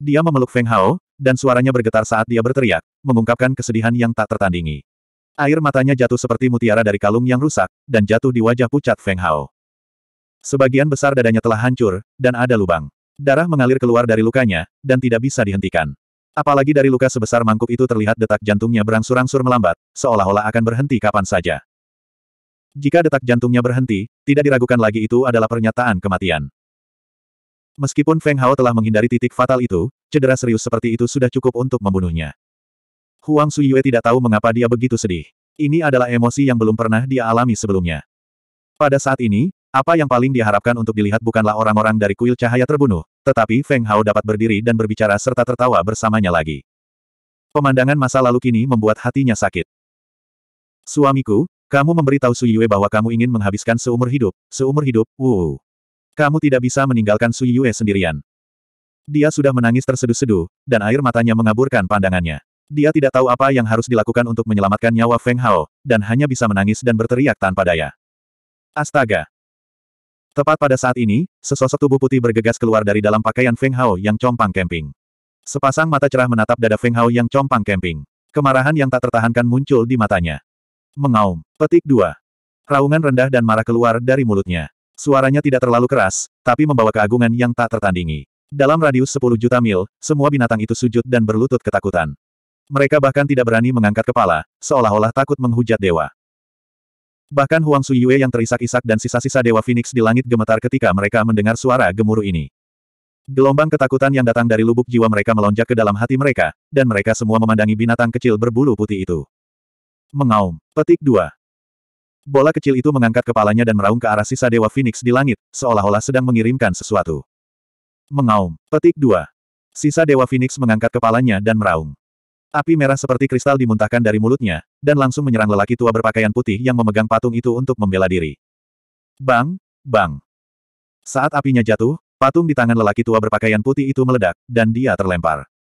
Dia memeluk Feng Hao, dan suaranya bergetar saat dia berteriak, mengungkapkan kesedihan yang tak tertandingi. Air matanya jatuh seperti mutiara dari kalung yang rusak, dan jatuh di wajah pucat Feng Hao. Sebagian besar dadanya telah hancur, dan ada lubang. Darah mengalir keluar dari lukanya, dan tidak bisa dihentikan. Apalagi dari luka sebesar mangkuk itu terlihat detak jantungnya berangsur-angsur melambat, seolah-olah akan berhenti kapan saja. Jika detak jantungnya berhenti, tidak diragukan lagi itu adalah pernyataan kematian. Meskipun Feng Hao telah menghindari titik fatal itu, cedera serius seperti itu sudah cukup untuk membunuhnya. Huang Suyue tidak tahu mengapa dia begitu sedih. Ini adalah emosi yang belum pernah dia alami sebelumnya. Pada saat ini, apa yang paling diharapkan untuk dilihat bukanlah orang-orang dari kuil cahaya terbunuh, tetapi Feng Hao dapat berdiri dan berbicara serta tertawa bersamanya lagi. Pemandangan masa lalu kini membuat hatinya sakit. Suamiku, kamu memberitahu Suyue bahwa kamu ingin menghabiskan seumur hidup, seumur hidup, wuuu. Kamu tidak bisa meninggalkan Suyue sendirian. Dia sudah menangis terseduh-seduh, dan air matanya mengaburkan pandangannya. Dia tidak tahu apa yang harus dilakukan untuk menyelamatkan nyawa Feng Hao, dan hanya bisa menangis dan berteriak tanpa daya. Astaga! Tepat pada saat ini, sesosok tubuh putih bergegas keluar dari dalam pakaian Feng Hao yang compang camping. Sepasang mata cerah menatap dada Feng Hao yang compang camping. Kemarahan yang tak tertahankan muncul di matanya. Mengaum. Petik dua. Raungan rendah dan marah keluar dari mulutnya. Suaranya tidak terlalu keras, tapi membawa keagungan yang tak tertandingi. Dalam radius 10 juta mil, semua binatang itu sujud dan berlutut ketakutan. Mereka bahkan tidak berani mengangkat kepala, seolah-olah takut menghujat dewa. Bahkan Huang Suyue yang terisak-isak dan sisa-sisa Dewa Phoenix di langit gemetar ketika mereka mendengar suara gemuruh ini. Gelombang ketakutan yang datang dari lubuk jiwa mereka melonjak ke dalam hati mereka, dan mereka semua memandangi binatang kecil berbulu putih itu. Mengaum. Petik dua. Bola kecil itu mengangkat kepalanya dan meraung ke arah sisa Dewa Phoenix di langit, seolah-olah sedang mengirimkan sesuatu. Mengaum. Petik dua. Sisa Dewa Phoenix mengangkat kepalanya dan meraung. Api merah seperti kristal dimuntahkan dari mulutnya, dan langsung menyerang lelaki tua berpakaian putih yang memegang patung itu untuk membela diri. Bang! Bang! Saat apinya jatuh, patung di tangan lelaki tua berpakaian putih itu meledak, dan dia terlempar.